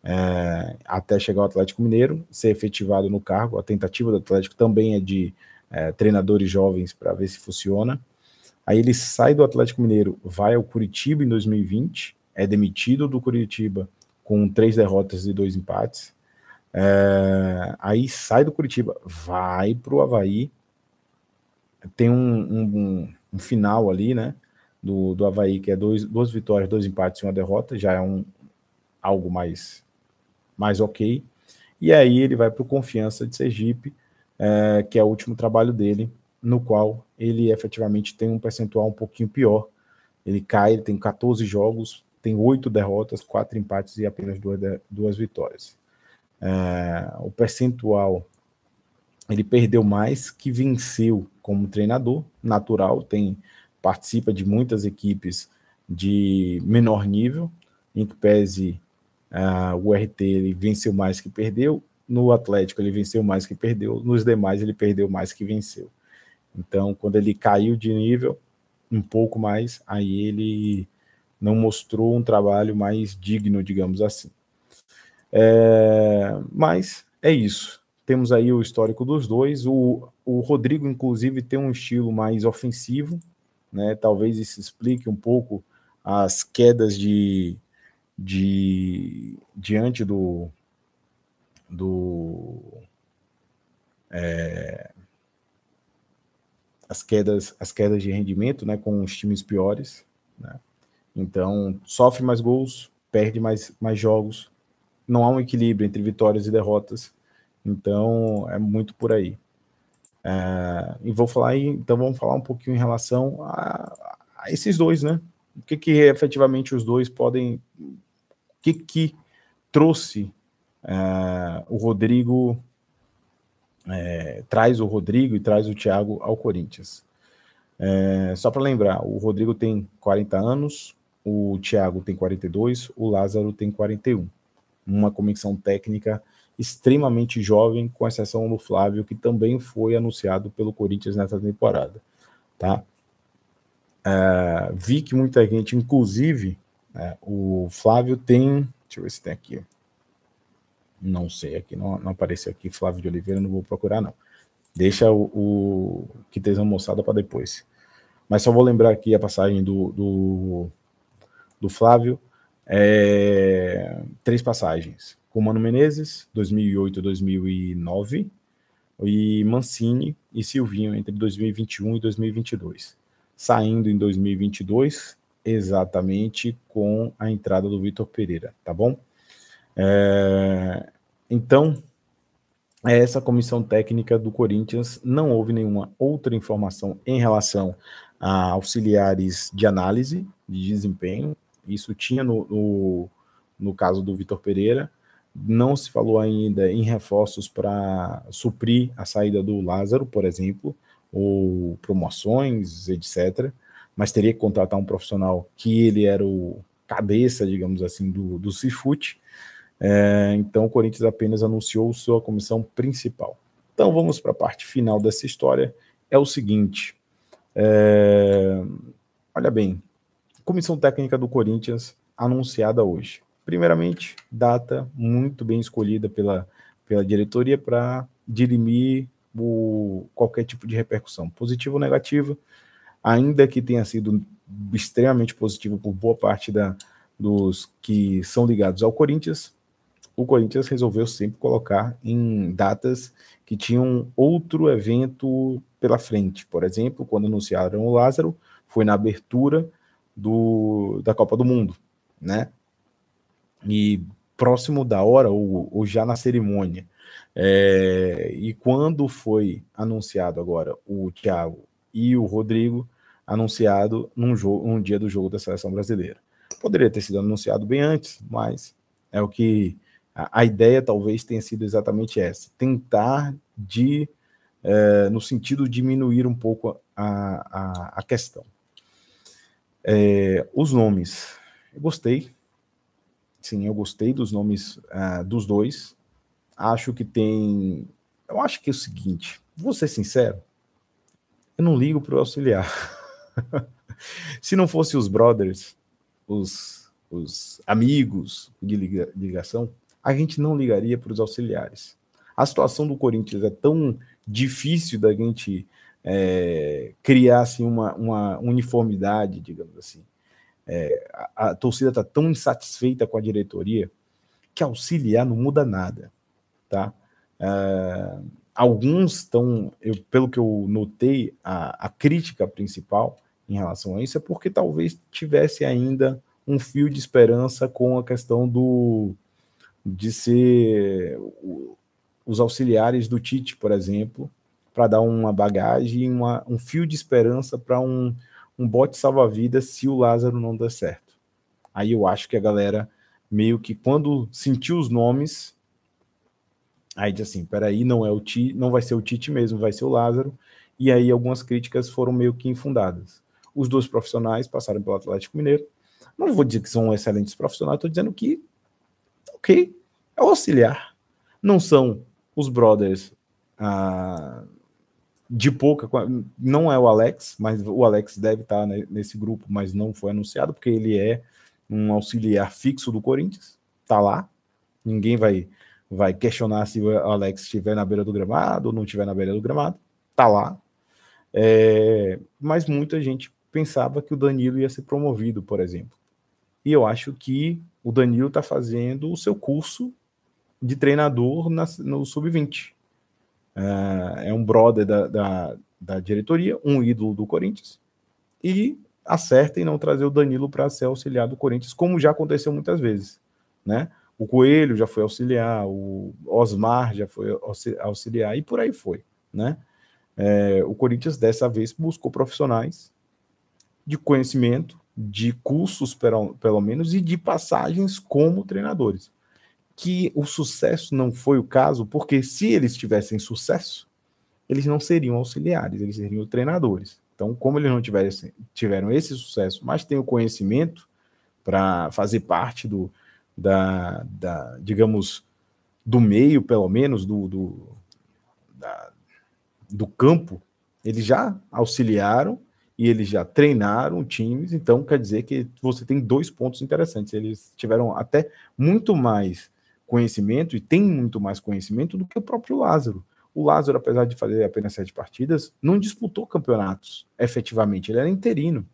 É, até chegar ao Atlético Mineiro, ser efetivado no cargo. A tentativa do Atlético também é de é, treinadores jovens para ver se funciona. Aí ele sai do Atlético Mineiro, vai ao Curitiba em 2020, é demitido do Curitiba com três derrotas e dois empates. É, aí sai do Curitiba, vai para o Havaí. Tem um, um, um, final ali, né? Do, do Havaí, que é dois, duas vitórias, dois empates e uma derrota, já é um algo mais, mais ok. E aí ele vai para o Confiança de Sergipe, é, que é o último trabalho dele, no qual ele efetivamente tem um percentual um pouquinho pior. Ele cai, ele tem 14 jogos, tem oito derrotas, quatro empates e apenas duas, duas vitórias. É, o percentual ele perdeu mais que venceu como treinador natural, tem participa de muitas equipes de menor nível, em que pese uh, o RT ele venceu mais que perdeu, no Atlético ele venceu mais que perdeu, nos demais ele perdeu mais que venceu. Então, quando ele caiu de nível um pouco mais, aí ele não mostrou um trabalho mais digno, digamos assim. É, mas é isso. Temos aí o histórico dos dois. O, o Rodrigo, inclusive, tem um estilo mais ofensivo, né? Talvez isso explique um pouco as quedas de, de diante do do é, as quedas as quedas de rendimento, né? Com os times piores, né? Então sofre mais gols, perde mais mais jogos, não há um equilíbrio entre vitórias e derrotas. Então, é muito por aí. É, e vou falar, então vamos falar um pouquinho em relação a, a esses dois, né? O que que efetivamente os dois podem... O que que trouxe é, o Rodrigo... É, traz o Rodrigo e traz o Thiago ao Corinthians. É, só para lembrar, o Rodrigo tem 40 anos, o Thiago tem 42, o Lázaro tem 41 uma comissão técnica extremamente jovem, com exceção do Flávio, que também foi anunciado pelo Corinthians nessa temporada. Tá? É, vi que muita gente, inclusive, é, o Flávio tem. Deixa eu ver se tem aqui. Não sei, aqui não, não apareceu aqui Flávio de Oliveira, não vou procurar, não. Deixa o, o que tem almoçada para depois. Mas só vou lembrar aqui a passagem do, do, do Flávio. É, três passagens. Com Mano Menezes, 2008 2009, e Mancini e Silvinho entre 2021 e 2022. Saindo em 2022, exatamente com a entrada do Vitor Pereira, tá bom? É, então, é essa comissão técnica do Corinthians não houve nenhuma outra informação em relação a auxiliares de análise de desempenho, isso tinha no, no, no caso do Vitor Pereira. Não se falou ainda em reforços para suprir a saída do Lázaro, por exemplo, ou promoções, etc. Mas teria que contratar um profissional que ele era o cabeça, digamos assim, do, do Cifute. É, então o Corinthians apenas anunciou sua comissão principal. Então vamos para a parte final dessa história. É o seguinte: é, olha bem, comissão técnica do Corinthians anunciada hoje. Primeiramente, data muito bem escolhida pela, pela diretoria para dirimir o, qualquer tipo de repercussão, positiva ou negativa, ainda que tenha sido extremamente positivo por boa parte da, dos que são ligados ao Corinthians, o Corinthians resolveu sempre colocar em datas que tinham outro evento pela frente. Por exemplo, quando anunciaram o Lázaro, foi na abertura do, da Copa do Mundo, né? E próximo da hora, ou, ou já na cerimônia. É, e quando foi anunciado agora o Thiago e o Rodrigo, anunciado num, jogo, num dia do jogo da seleção brasileira. Poderia ter sido anunciado bem antes, mas é o que a, a ideia talvez tenha sido exatamente essa: tentar de é, no sentido de diminuir um pouco a, a, a questão. É, os nomes. Eu gostei. Sim, eu gostei dos nomes ah, dos dois. Acho que tem. Eu acho que é o seguinte, vou ser sincero, eu não ligo para o auxiliar. Se não fosse os brothers, os, os amigos de ligação, a gente não ligaria para os auxiliares. A situação do Corinthians é tão difícil da gente é, criar assim, uma, uma uniformidade, digamos assim. É, a, a, torcida está tão insatisfeita com a diretoria que auxiliar não muda nada, tá? É, alguns estão, pelo que eu notei, a, a crítica principal em relação a isso é porque talvez tivesse ainda um fio de esperança com a questão do de ser os auxiliares do Tite, por exemplo, para dar uma bagagem, uma, um fio de esperança para um, um bote salva-vidas se o Lázaro não der certo. Aí eu acho que a galera meio que quando sentiu os nomes, aí diz assim, peraí, não é o Ti, não vai ser o Tite mesmo, vai ser o Lázaro. E aí algumas críticas foram meio que infundadas. Os dois profissionais passaram pelo Atlético Mineiro. Não vou dizer que são excelentes profissionais, estou dizendo que, ok, é o auxiliar. Não são os brothers ah, de pouca, não é o Alex, mas o Alex deve estar nesse grupo, mas não foi anunciado, porque ele é um auxiliar fixo do Corinthians, tá lá, ninguém vai vai questionar se o Alex estiver na beira do gramado ou não estiver na beira do gramado, tá lá. É, mas muita gente pensava que o Danilo ia ser promovido, por exemplo. E eu acho que o Danilo está fazendo o seu curso de treinador na, no sub-20. Ah, é um brother da, da, da, diretoria, um ídolo do Corinthians, e acerta em não trazer o Danilo para ser auxiliar do Corinthians, como já aconteceu muitas vezes, né? O Coelho já foi auxiliar, o Osmar já foi auxiliar e por aí foi, né? É, o Corinthians dessa vez buscou profissionais de conhecimento, de cursos pelo, pelo menos e de passagens como treinadores que o sucesso não foi o caso, porque se eles tivessem sucesso, eles não seriam auxiliares, eles seriam treinadores. Então, como eles não tivessem, tiveram esse sucesso, mas têm o conhecimento para fazer parte do, da, da, digamos, do meio, pelo menos, do, do, da, do campo, eles já auxiliaram e eles já treinaram times, então quer dizer que você tem dois pontos interessantes. Eles tiveram até muito mais conhecimento e tem muito mais conhecimento do que o próprio Lázaro. O Lázaro, apesar de fazer apenas sete partidas, não disputou campeonatos efetivamente, ele era interino.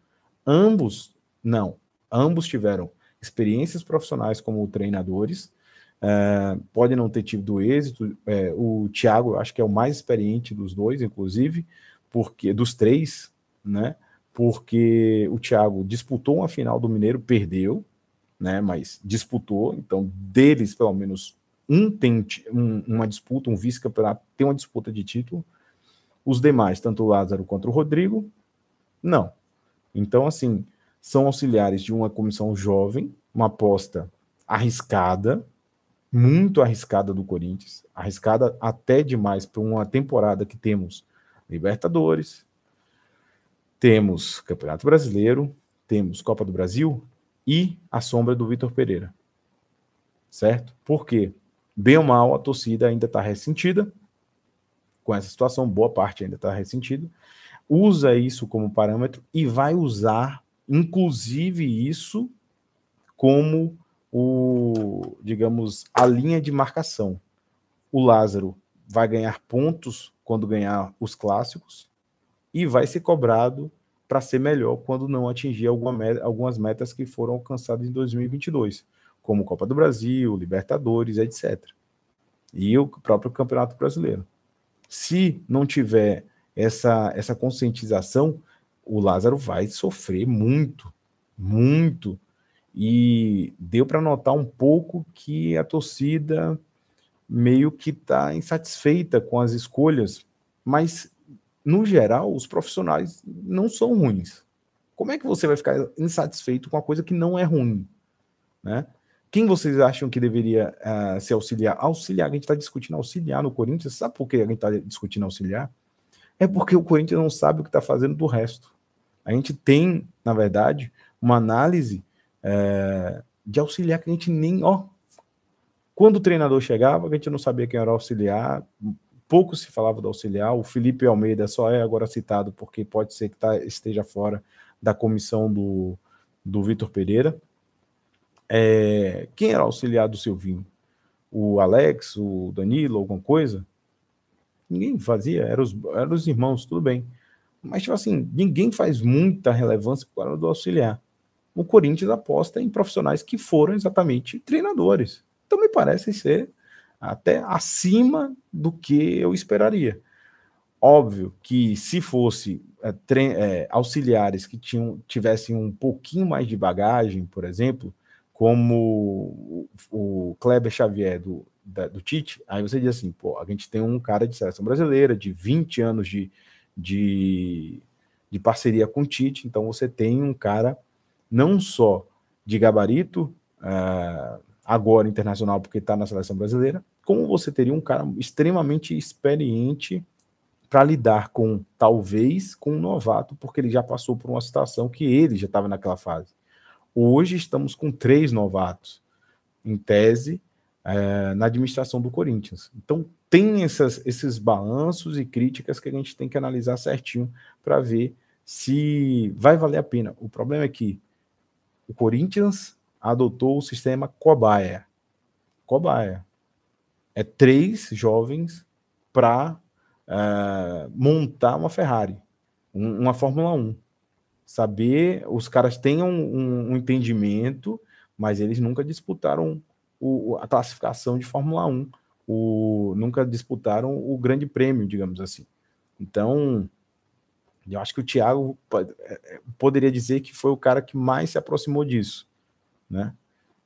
Ambos, não, ambos tiveram experiências profissionais como treinadores, uh, pode não ter tido êxito. É, o Thiago, eu acho que é o mais experiente dos dois, inclusive, porque dos três, né? Porque o Thiago disputou uma final do Mineiro, perdeu, né? Mas disputou, então deles pelo menos um tem um, uma disputa, um vice-campeonato tem uma disputa de título. Os demais, tanto o Lázaro quanto o Rodrigo, não. Então, assim, são auxiliares de uma comissão jovem, uma aposta arriscada, muito arriscada do Corinthians, arriscada até demais para uma temporada que temos Libertadores, temos Campeonato Brasileiro, temos Copa do Brasil, e a sombra do Vitor Pereira. Certo? Porque, bem ou mal, a torcida ainda está ressentida com essa situação, boa parte ainda está ressentida. Usa isso como parâmetro e vai usar, inclusive, isso como o, digamos, a linha de marcação. O Lázaro vai ganhar pontos quando ganhar os clássicos e vai ser cobrado para ser melhor quando não atingir alguma, algumas metas que foram alcançadas em 2022, como Copa do Brasil, Libertadores, etc. E o próprio Campeonato Brasileiro. Se não tiver essa, essa conscientização, o Lázaro vai sofrer muito, muito. E deu para notar um pouco que a torcida meio que está insatisfeita com as escolhas, mas no geral, os profissionais não são ruins. Como é que você vai ficar insatisfeito com uma coisa que não é ruim? Né? Quem vocês acham que deveria uh, se auxiliar? Auxiliar, a gente está discutindo auxiliar no Corinthians. Você Sabe por que a gente está discutindo auxiliar? É porque o Corinthians não sabe o que está fazendo do resto. A gente tem, na verdade, uma análise eh, de auxiliar que a gente nem. Ó, quando o treinador chegava, a gente não sabia quem era auxiliar, pouco se falava do auxiliar. O Felipe Almeida só é agora citado porque pode ser que tá, esteja fora da comissão do, do Vitor Pereira. É, quem era auxiliar do Silvinho? O Alex, o Danilo, alguma coisa? Ninguém fazia, eram os, os irmãos, tudo bem. Mas, tipo assim, ninguém faz muita relevância para o do auxiliar. O Corinthians aposta em profissionais que foram exatamente treinadores. Então, me parece ser até acima do que eu esperaria. Óbvio que se fosse é, é, auxiliares que tinham, tivessem um pouquinho mais de bagagem, por exemplo, como o, o Kleber Xavier do, da, do Tite, aí você diz assim, pô, a gente tem um cara de seleção brasileira de 20 anos de, de, de parceria com o Tite, então você tem um cara não só de gabarito, uh, agora internacional, porque está na seleção brasileira, como você teria um cara extremamente experiente para lidar com, talvez, com um novato, porque ele já passou por uma situação que ele já estava naquela fase. Hoje estamos com três novatos, em tese, é, na administração do Corinthians. Então, tem essas, esses balanços e críticas que a gente tem que analisar certinho para ver se vai valer a pena. O problema é que o Corinthians adotou o sistema cobaia. Cobaia é três jovens para uh, eh, montar uma Ferrari, um, uma Fórmula 1. Saber, os caras tenham um, um entendimento, mas eles nunca disputaram o, a classificação de Fórmula 1, o, nunca disputaram o grande prêmio, digamos assim. Então, eu acho que o Thiago eh, poderia dizer que foi o cara que mais se aproximou disso, né?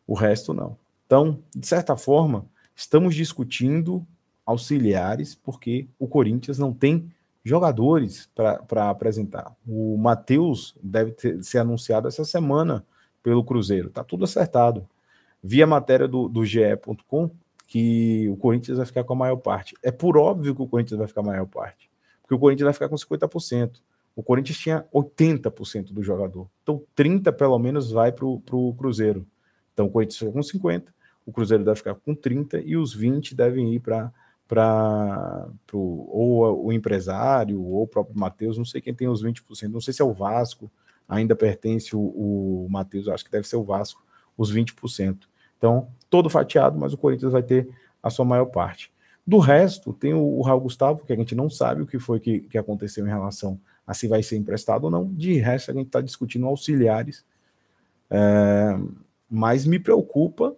O resto não. Então, de certa forma, Estamos discutindo auxiliares porque o Corinthians não tem jogadores para apresentar. O Matheus deve ter, ser anunciado essa semana pelo Cruzeiro. Tá tudo acertado. Vi a matéria do, do GE.com que o Corinthians vai ficar com a maior parte. É por óbvio que o Corinthians vai ficar com a maior parte. Porque o Corinthians vai ficar com 50%. O Corinthians tinha 80% do jogador. Então, 30% pelo menos vai para o Cruzeiro. Então, o Corinthians ficou com 50% o Cruzeiro deve ficar com 30 e os 20 devem ir para para ou o empresário ou o próprio Matheus, não sei quem tem os 20%, não sei se é o Vasco, ainda pertence o, o Matheus, acho que deve ser o Vasco, os 20%. Então, todo fatiado, mas o Corinthians vai ter a sua maior parte. Do resto, tem o, o Raul Gustavo, que a gente não sabe o que foi que, que aconteceu em relação a se vai ser emprestado ou não. De resto, a gente está discutindo auxiliares, é, mas me preocupa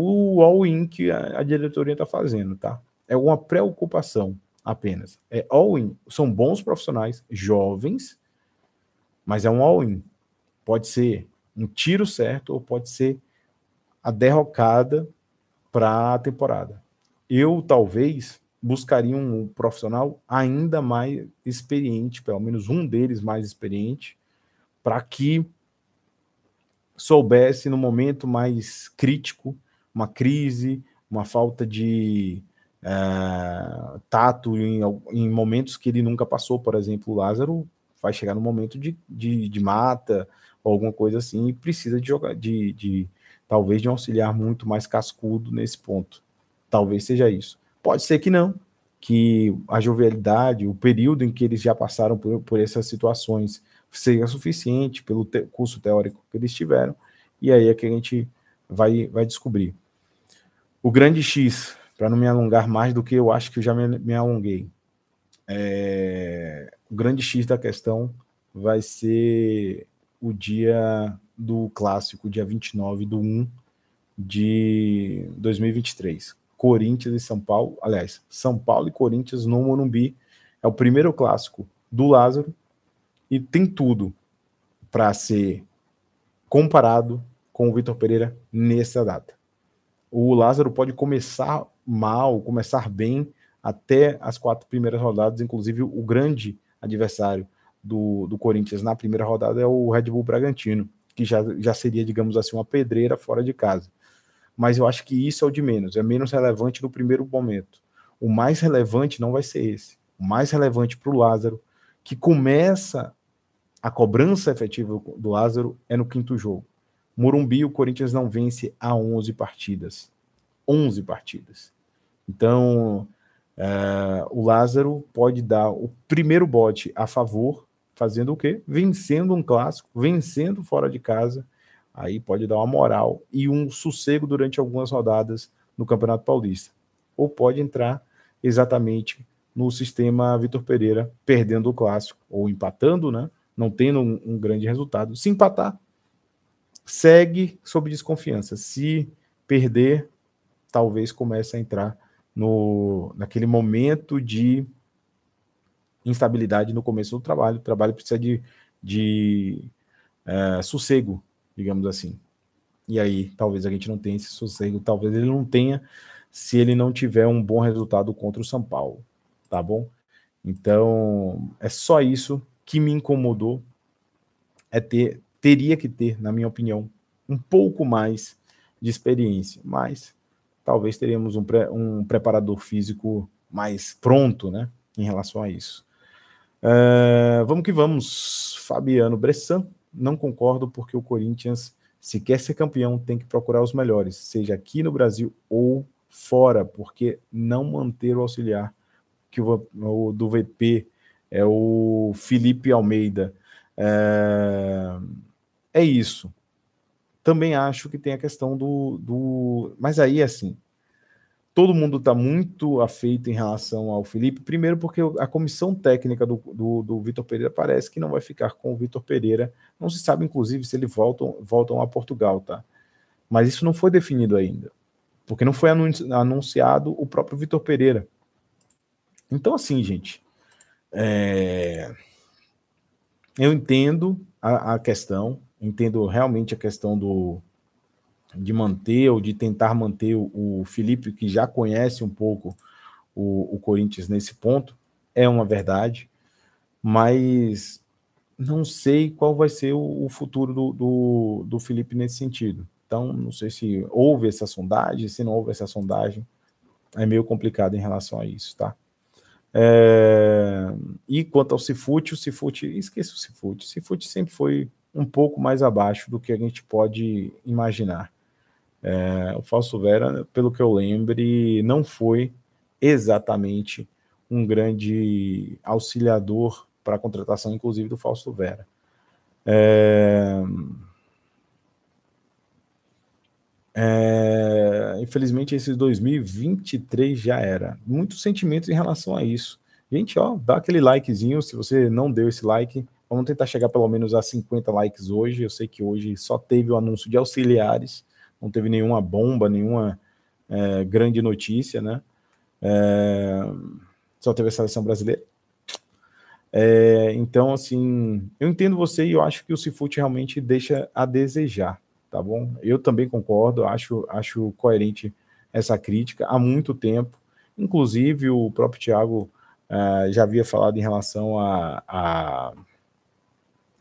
o all-in que a, diretoria está fazendo, tá? É uma preocupação apenas. É all-in. São bons profissionais, jovens, mas é um all-in. Pode ser um tiro certo ou pode ser a derrocada para a temporada. Eu talvez buscaria um profissional ainda mais experiente, pelo menos um deles mais experiente, para que soubesse no momento mais crítico uma crise, uma falta de é, tato em, em, momentos que ele nunca passou. Por exemplo, o Lázaro vai chegar no momento de, de, de, mata ou alguma coisa assim e precisa de jogar, de, de talvez de um auxiliar muito mais cascudo nesse ponto. Talvez seja isso. Pode ser que não, que a jovialidade, o período em que eles já passaram por, por essas situações seja suficiente pelo te, curso teórico que eles tiveram. E aí é que a gente vai, vai descobrir. O grande X, para não me alongar mais do que eu acho que eu já me, me alonguei. É, o grande X da questão vai ser o dia do clássico, dia 29 do 1 de 2023. Corinthians e São Paulo, aliás, São Paulo e Corinthians no Morumbi. É o primeiro clássico do Lázaro e tem tudo para ser comparado com o Vitor Pereira nessa data o Lázaro pode começar mal, começar bem até as quatro primeiras rodadas, inclusive o grande adversário do, do Corinthians na primeira rodada é o Red Bull Bragantino, que já, já seria, digamos assim, uma pedreira fora de casa. Mas eu acho que isso é o de menos, é menos relevante no primeiro momento. O mais relevante não vai ser esse. O mais relevante para o Lázaro, que começa a cobrança efetiva do Lázaro, é no quinto jogo. Morumbi, o Corinthians não vence há 11 partidas. 11 partidas. Então, é, o Lázaro pode dar o primeiro bote a favor, fazendo o quê? Vencendo um clássico, vencendo fora de casa. Aí pode dar uma moral e um sossego durante algumas rodadas no Campeonato Paulista. Ou pode entrar exatamente no sistema Vitor Pereira, perdendo o clássico ou empatando, né? Não tendo um, um grande resultado. Se empatar, segue sob desconfiança. Se perder, talvez comece a entrar no, naquele momento de instabilidade no começo do trabalho. O trabalho precisa de, de é, sossego, digamos assim. E aí, talvez a gente não tenha esse sossego, talvez ele não tenha se ele não tiver um bom resultado contra o São Paulo, tá bom? Então, é só isso que me incomodou, é ter teria que ter, na minha opinião, um pouco mais de experiência, mas talvez teremos um, um preparador físico mais pronto, né, em relação a isso. Uh, vamos que vamos, Fabiano Bressan. Não concordo porque o Corinthians, se quer ser campeão, tem que procurar os melhores, seja aqui no Brasil ou fora, porque não manter o auxiliar que o, o do VP é o Felipe Almeida. Uh, é isso. Também acho que tem a questão do. do... Mas aí, assim, todo mundo está muito afeito em relação ao Felipe. Primeiro, porque a comissão técnica do, do, do Vitor Pereira parece que não vai ficar com o Vitor Pereira. Não se sabe, inclusive, se ele voltam, voltam a Portugal, tá? Mas isso não foi definido ainda. Porque não foi anunciado o próprio Vitor Pereira. Então, assim, gente. É... Eu entendo a, a questão, entendo realmente a questão do de manter ou de tentar manter o, o Felipe, que já conhece um pouco o, o Corinthians nesse ponto, é uma verdade, mas não sei qual vai ser o, o futuro do, do, do, Felipe nesse sentido. Então, não sei se houve essa sondagem, se não houve essa sondagem, é meio complicado em relação a isso, tá? É... E quanto ao Cifute, o Cifute, esqueça o Cifute, o Cifute sempre foi um pouco mais abaixo do que a gente pode imaginar. É, o Fausto Vera, pelo que eu lembre, não foi exatamente um grande auxiliador para a contratação, inclusive, do Fausto Vera. É... É... Infelizmente, esse 2023 já era. Muitos sentimentos em relação a isso. Gente, ó, dá aquele likezinho. Se você não deu esse like, Vamos tentar chegar pelo menos a 50 likes hoje. Eu sei que hoje só teve o anúncio de auxiliares, não teve nenhuma bomba, nenhuma é, grande notícia, né? É, só teve a seleção brasileira. É, então, assim, eu entendo você e eu acho que o Cifute realmente deixa a desejar, tá bom? Eu também concordo, acho, acho coerente essa crítica há muito tempo. Inclusive, o próprio Thiago uh, já havia falado em relação a, a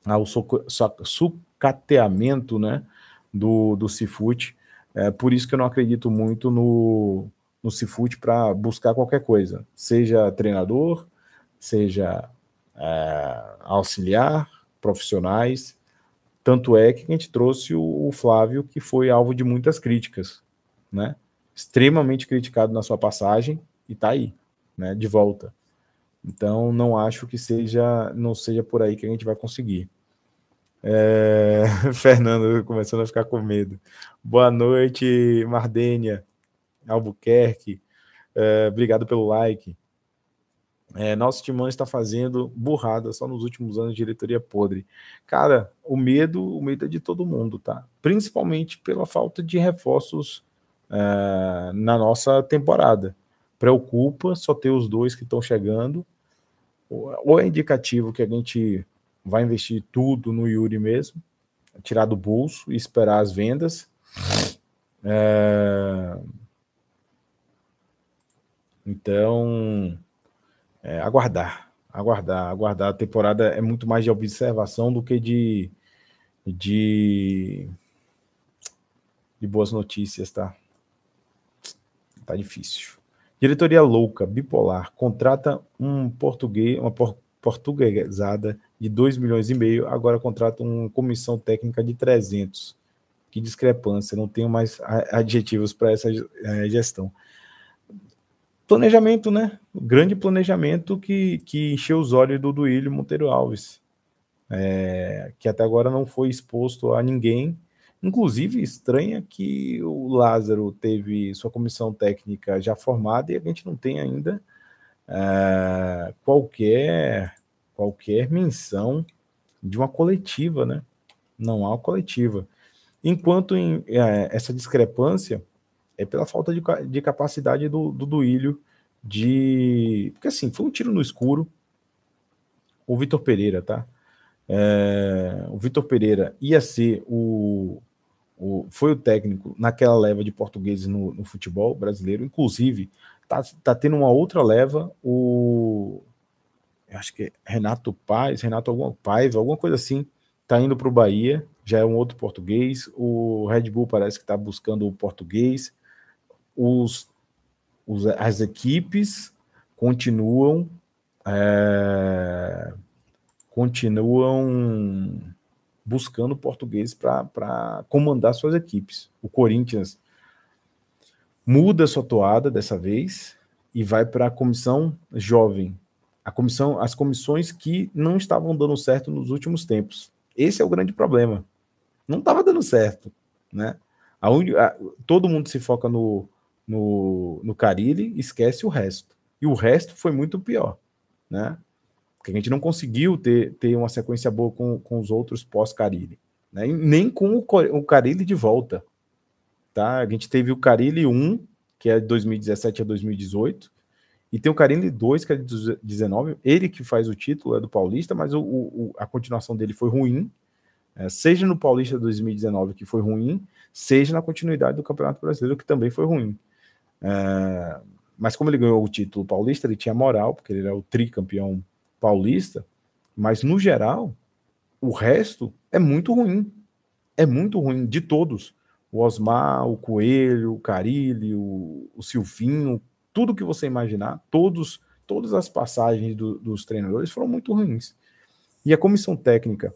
ao ah, sucateamento né, do, do Cifute. É por isso que eu não acredito muito no, no Cifute para buscar qualquer coisa, seja treinador, seja é, auxiliar, profissionais. Tanto é que a gente trouxe o, Flávio, que foi alvo de muitas críticas, né? extremamente criticado na sua passagem, e está aí, né? de volta. Então, não acho que seja, não seja por aí que a gente vai conseguir. É... Fernando começando a ficar com medo. Boa noite, Mardênia, Albuquerque. É, obrigado pelo like. É, nosso timão está fazendo burrada só nos últimos anos de diretoria podre. Cara, o medo, o medo é de todo mundo, tá? Principalmente pela falta de reforços é, na nossa temporada preocupa só ter os dois que estão chegando. Ou é indicativo que a gente vai investir tudo no Yuri mesmo, tirar do bolso e esperar as vendas. É... Então, é, aguardar, aguardar, aguardar. A temporada é muito mais de observação do que de, de, de boas notícias, tá? Tá difícil. Diretoria louca, bipolar, contrata um português, uma por, portuguesada de 2 milhões e meio, agora contrata uma comissão técnica de 300. Que discrepância, não tenho mais adjetivos para essa é, gestão. Planejamento, né? O grande planejamento que, que encheu os olhos do Duílio Monteiro Alves, é, que até agora não foi exposto a ninguém, Inclusive, estranha que o Lázaro teve sua comissão técnica já formada e a gente não tem ainda eh, qualquer, qualquer menção de uma coletiva, né? Não há uma coletiva. Enquanto em, eh, essa discrepância é pela falta de, de capacidade do, do Duílio de. Porque assim, foi um tiro no escuro. O Vitor Pereira, tá? É, o Vitor Pereira ia ser o o, foi o técnico naquela leva de portugueses no, no futebol brasileiro, inclusive tá, tá tendo uma outra leva, o acho que é Renato Paz, Renato alguma Paiva, alguma coisa assim, tá indo para o Bahia, já é um outro português, o Red Bull parece que está buscando o português, os, os as equipes continuam é, continuam buscando portugueses para comandar suas equipes. O Corinthians muda sua toada dessa vez e vai para a comissão jovem, a comissão, as comissões que não estavam dando certo nos últimos tempos. Esse é o grande problema. Não estava dando certo, né? A, a, todo mundo se foca no no, no Carilli, esquece o resto. E o resto foi muito pior, né? Porque a gente não conseguiu ter, ter uma sequência boa com, com os outros pós-Carilli. Né? Nem com o, o Carilli de volta. Tá? A gente teve o Carilli 1, que é de 2017 a 2018, e tem o Carilli 2, que é de 2019, Ele que faz o título é do Paulista, mas o, o a continuação dele foi ruim. É, seja no Paulista 2019, que foi ruim, seja na continuidade do Campeonato Brasileiro, que também foi ruim. É, mas como ele ganhou o título paulista, ele tinha moral, porque ele era o tricampeão paulista, mas no geral, o resto é muito ruim. É muito ruim de todos. O Osmar, o Coelho, o Carilho, o, o Silvinho, tudo que você imaginar, todos, todas as passagens do, dos treinadores foram muito ruins. E a comissão técnica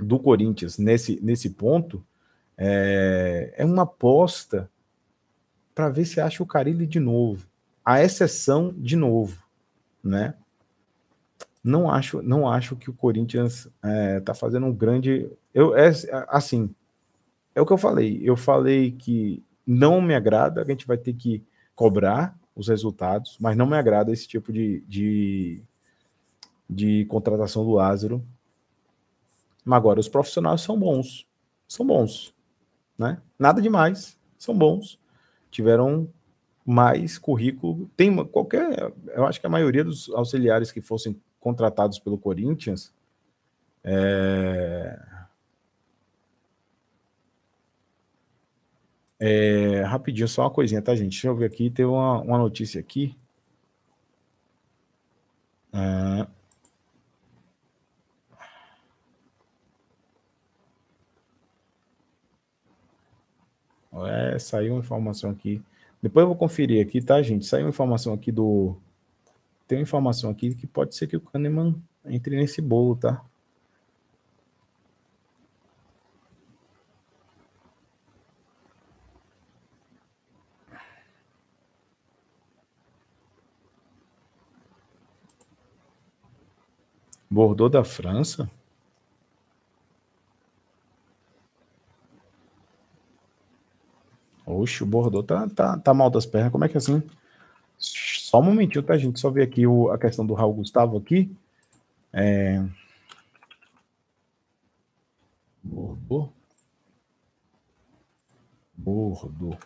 do Corinthians nesse, nesse ponto é, é uma aposta para ver se acha o Carilho de novo, a exceção de novo, né? não acho, não acho que o Corinthians está é, fazendo um grande. Eu, é, assim, é o que eu falei. Eu falei que não me agrada, a gente vai ter que cobrar os resultados, mas não me agrada esse tipo de, de, de contratação do Lázaro. Mas agora, os profissionais são bons. São bons. Né? Nada demais. São bons. Tiveram mais currículo. Tem qualquer. Eu acho que a maioria dos auxiliares que fossem contratados pelo Corinthians. É... É, rapidinho, só uma coisinha, tá, gente? Deixa eu ver aqui, tem uma, uma notícia aqui. É... É, saiu uma informação aqui. Depois eu vou conferir aqui, tá, gente? Saiu uma informação aqui do tem uma informação aqui que pode ser que o Kahneman entre nesse bolo, tá? Bordeaux da França? Oxe, o Bordeaux tá, tá, tá mal das pernas. Como é que é assim? Só um momentinho, tá, gente? Só ver aqui o, a questão do Raul Gustavo aqui. É... Bordo.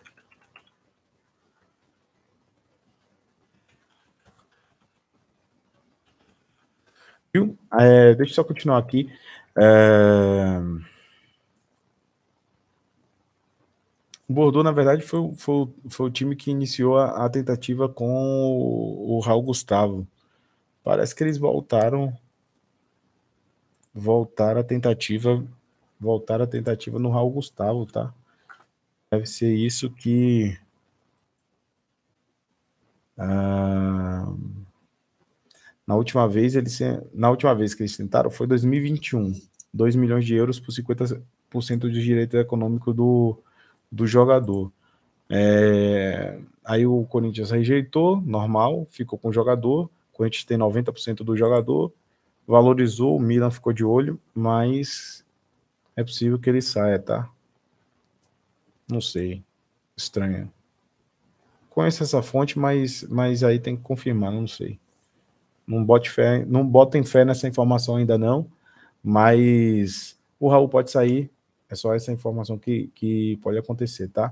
Viu? É, deixa eu só continuar aqui. É, O Bordeaux, na verdade, foi, foi, foi o time que iniciou a, a tentativa com o, o, Raul Gustavo. Parece que eles voltaram. Voltaram a tentativa. Voltaram a tentativa no Raul Gustavo, tá? Deve ser isso que. Ah, na última vez eles na última vez que eles tentaram foi 2021, 2 milhões de euros por 50% dos direitos econômicos do do jogador. É, aí o Corinthians rejeitou, normal, ficou com o jogador. O Corinthians tem 90% do jogador, valorizou, o Milan ficou de olho, mas é possível que ele saia, tá? Não sei. Estranho. Conheço essa fonte, mas, mas aí tem que confirmar, não sei. Não, bote fé, não botem fé nessa informação ainda não, mas o Raul pode sair, é só essa informação que, que pode acontecer, tá?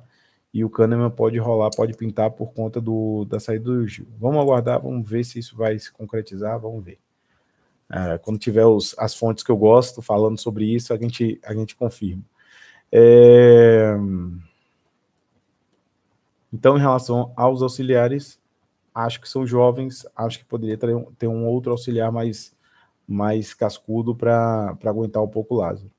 E o Kahneman pode rolar, pode pintar por conta do, da saída do Gil. Vamos aguardar, vamos ver se isso vai se concretizar, vamos ver. É, quando tiver os, as fontes que eu gosto falando sobre isso, a gente, a gente confirma. É... Então, em relação aos auxiliares, acho que são jovens, acho que poderia ter um, ter um outro auxiliar mais, mais cascudo para aguentar um pouco o Lázaro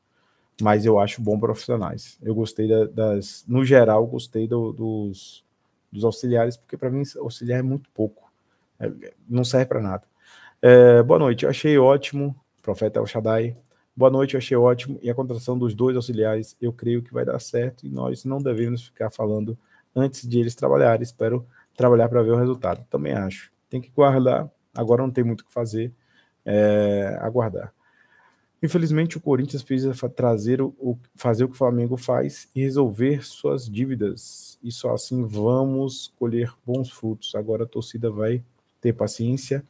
mas eu acho bom profissionais. Eu gostei da, das, no geral, gostei do, dos, dos auxiliares, porque para mim auxiliar é muito pouco, é, não serve para nada. É, boa noite, eu achei ótimo, profeta El Shaddai. Boa noite, eu achei ótimo. E a contratação dos dois auxiliares, eu creio que vai dar certo e nós não devemos ficar falando antes de eles trabalharem. Espero trabalhar para ver o resultado. Também acho. Tem que guardar. Agora não tem muito o que fazer. É, aguardar. Infelizmente, o Corinthians precisa trazer o, fazer o que o Flamengo faz e resolver suas dívidas. E só assim vamos colher bons frutos. Agora a torcida vai ter paciência.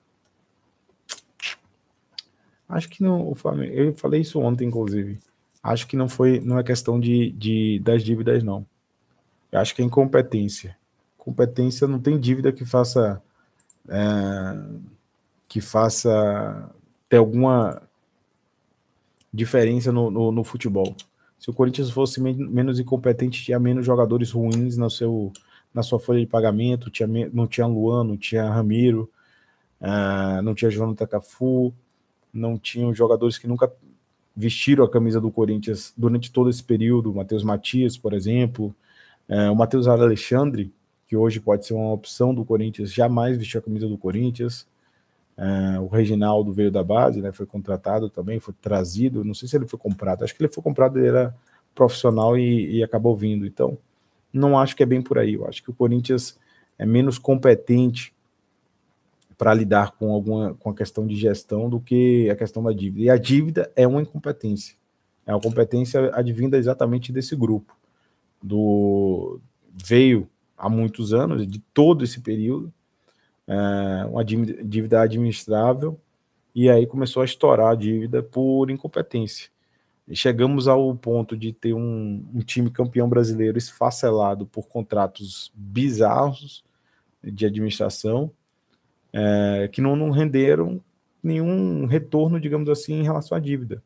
Acho que não, o Flamengo. Eu falei isso ontem, inclusive. Acho que não foi, não é questão de, de das dívidas, não. Eu acho que é incompetência. Competência não tem dívida que faça é, que faça ter alguma diferença no, no, no futebol. Se o Corinthians fosse men menos incompetente, tinha menos jogadores ruins no seu, na sua folha de pagamento, tinha, não tinha Luan, não tinha Ramiro, uh, não tinha joão tacafu não tinha jogadores que nunca vestiram a camisa do Corinthians durante todo esse período, Matheus Matias, por exemplo, uh, o Matheus Alexandre, que hoje pode ser uma opção do Corinthians, jamais vestiu a camisa do Corinthians, Uh, o Reginaldo veio da base, né? Foi contratado também, foi trazido. Não sei se ele foi comprado. Acho que ele foi comprado, ele era profissional e, e acabou vindo. Então, não acho que é bem por aí. Eu acho que o Corinthians é menos competente para lidar com alguma com a questão de gestão do que a questão da dívida. E a dívida é uma incompetência. É uma competência advinda exatamente desse grupo. Do veio há muitos anos, de todo esse período, é, uma dívida administrável, e aí começou a estourar a dívida por incompetência. E chegamos ao ponto de ter um, um time campeão brasileiro esfacelado por contratos bizarros de administração, é, que não, não renderam nenhum retorno, digamos assim, em relação à dívida.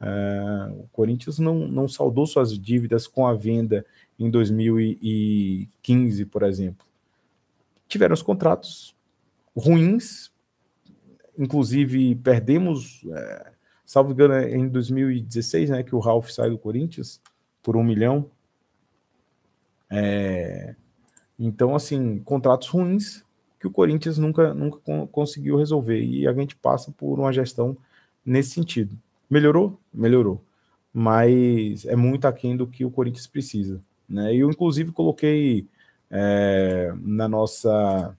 É, o Corinthians não, não saudou suas dívidas com a venda em 2015, por exemplo tiveram os contratos ruins, inclusive perdemos, é, salvo engano, é em 2016, né, que o Ralph sai do Corinthians por um milhão. É, então, assim, contratos ruins que o Corinthians nunca, nunca conseguiu resolver e a gente passa por uma gestão nesse sentido. Melhorou? Melhorou. Mas é muito aquém do que o Corinthians precisa. Né? Eu, inclusive, coloquei é, na nossa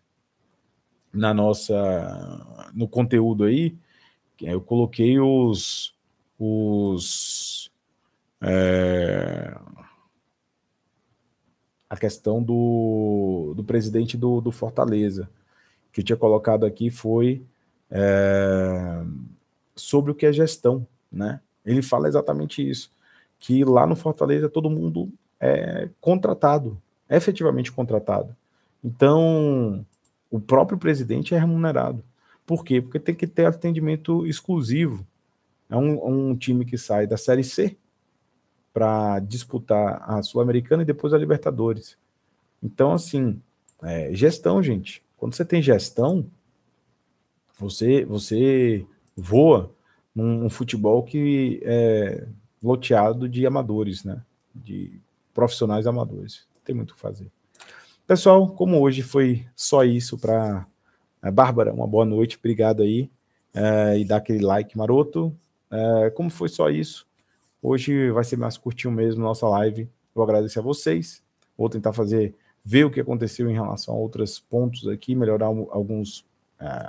na nossa no conteúdo aí, eu coloquei os os é, a questão do, do presidente do, do Fortaleza que eu tinha colocado aqui foi é, sobre o que é gestão, né? Ele fala exatamente isso, que lá no Fortaleza todo mundo é contratado, é efetivamente contratado. Então, o próprio presidente é remunerado. Por quê? Porque tem que ter atendimento exclusivo. É um, um time que sai da Série C para disputar a Sul-Americana e depois a Libertadores. Então, assim, é, gestão, gente. Quando você tem gestão, você, você voa num, num futebol que é loteado de amadores, né? De profissionais amadores tem muito o que fazer. Pessoal, como hoje foi só isso para a eh, Bárbara, uma boa noite, obrigado aí. Eh, e dá aquele like maroto. Eh, como foi só isso, hoje vai ser mais curtinho mesmo nossa live. Eu agradecer a vocês. Vou tentar fazer, ver o que aconteceu em relação a outros pontos aqui, melhorar alguns,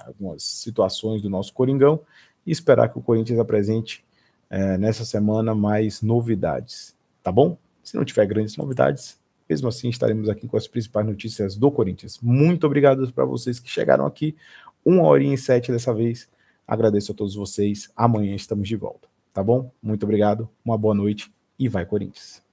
algumas situações do nosso Coringão e esperar que o Corinthians apresente nessa semana mais novidades. Tá bom? Se não tiver grandes novidades, mesmo assim, estaremos aqui com as principais notícias do Corinthians. Muito obrigado para vocês que chegaram aqui. Uma horinha e sete dessa vez. Agradeço a todos vocês. Amanhã estamos de volta, tá bom? Muito obrigado, uma boa noite e vai, Corinthians.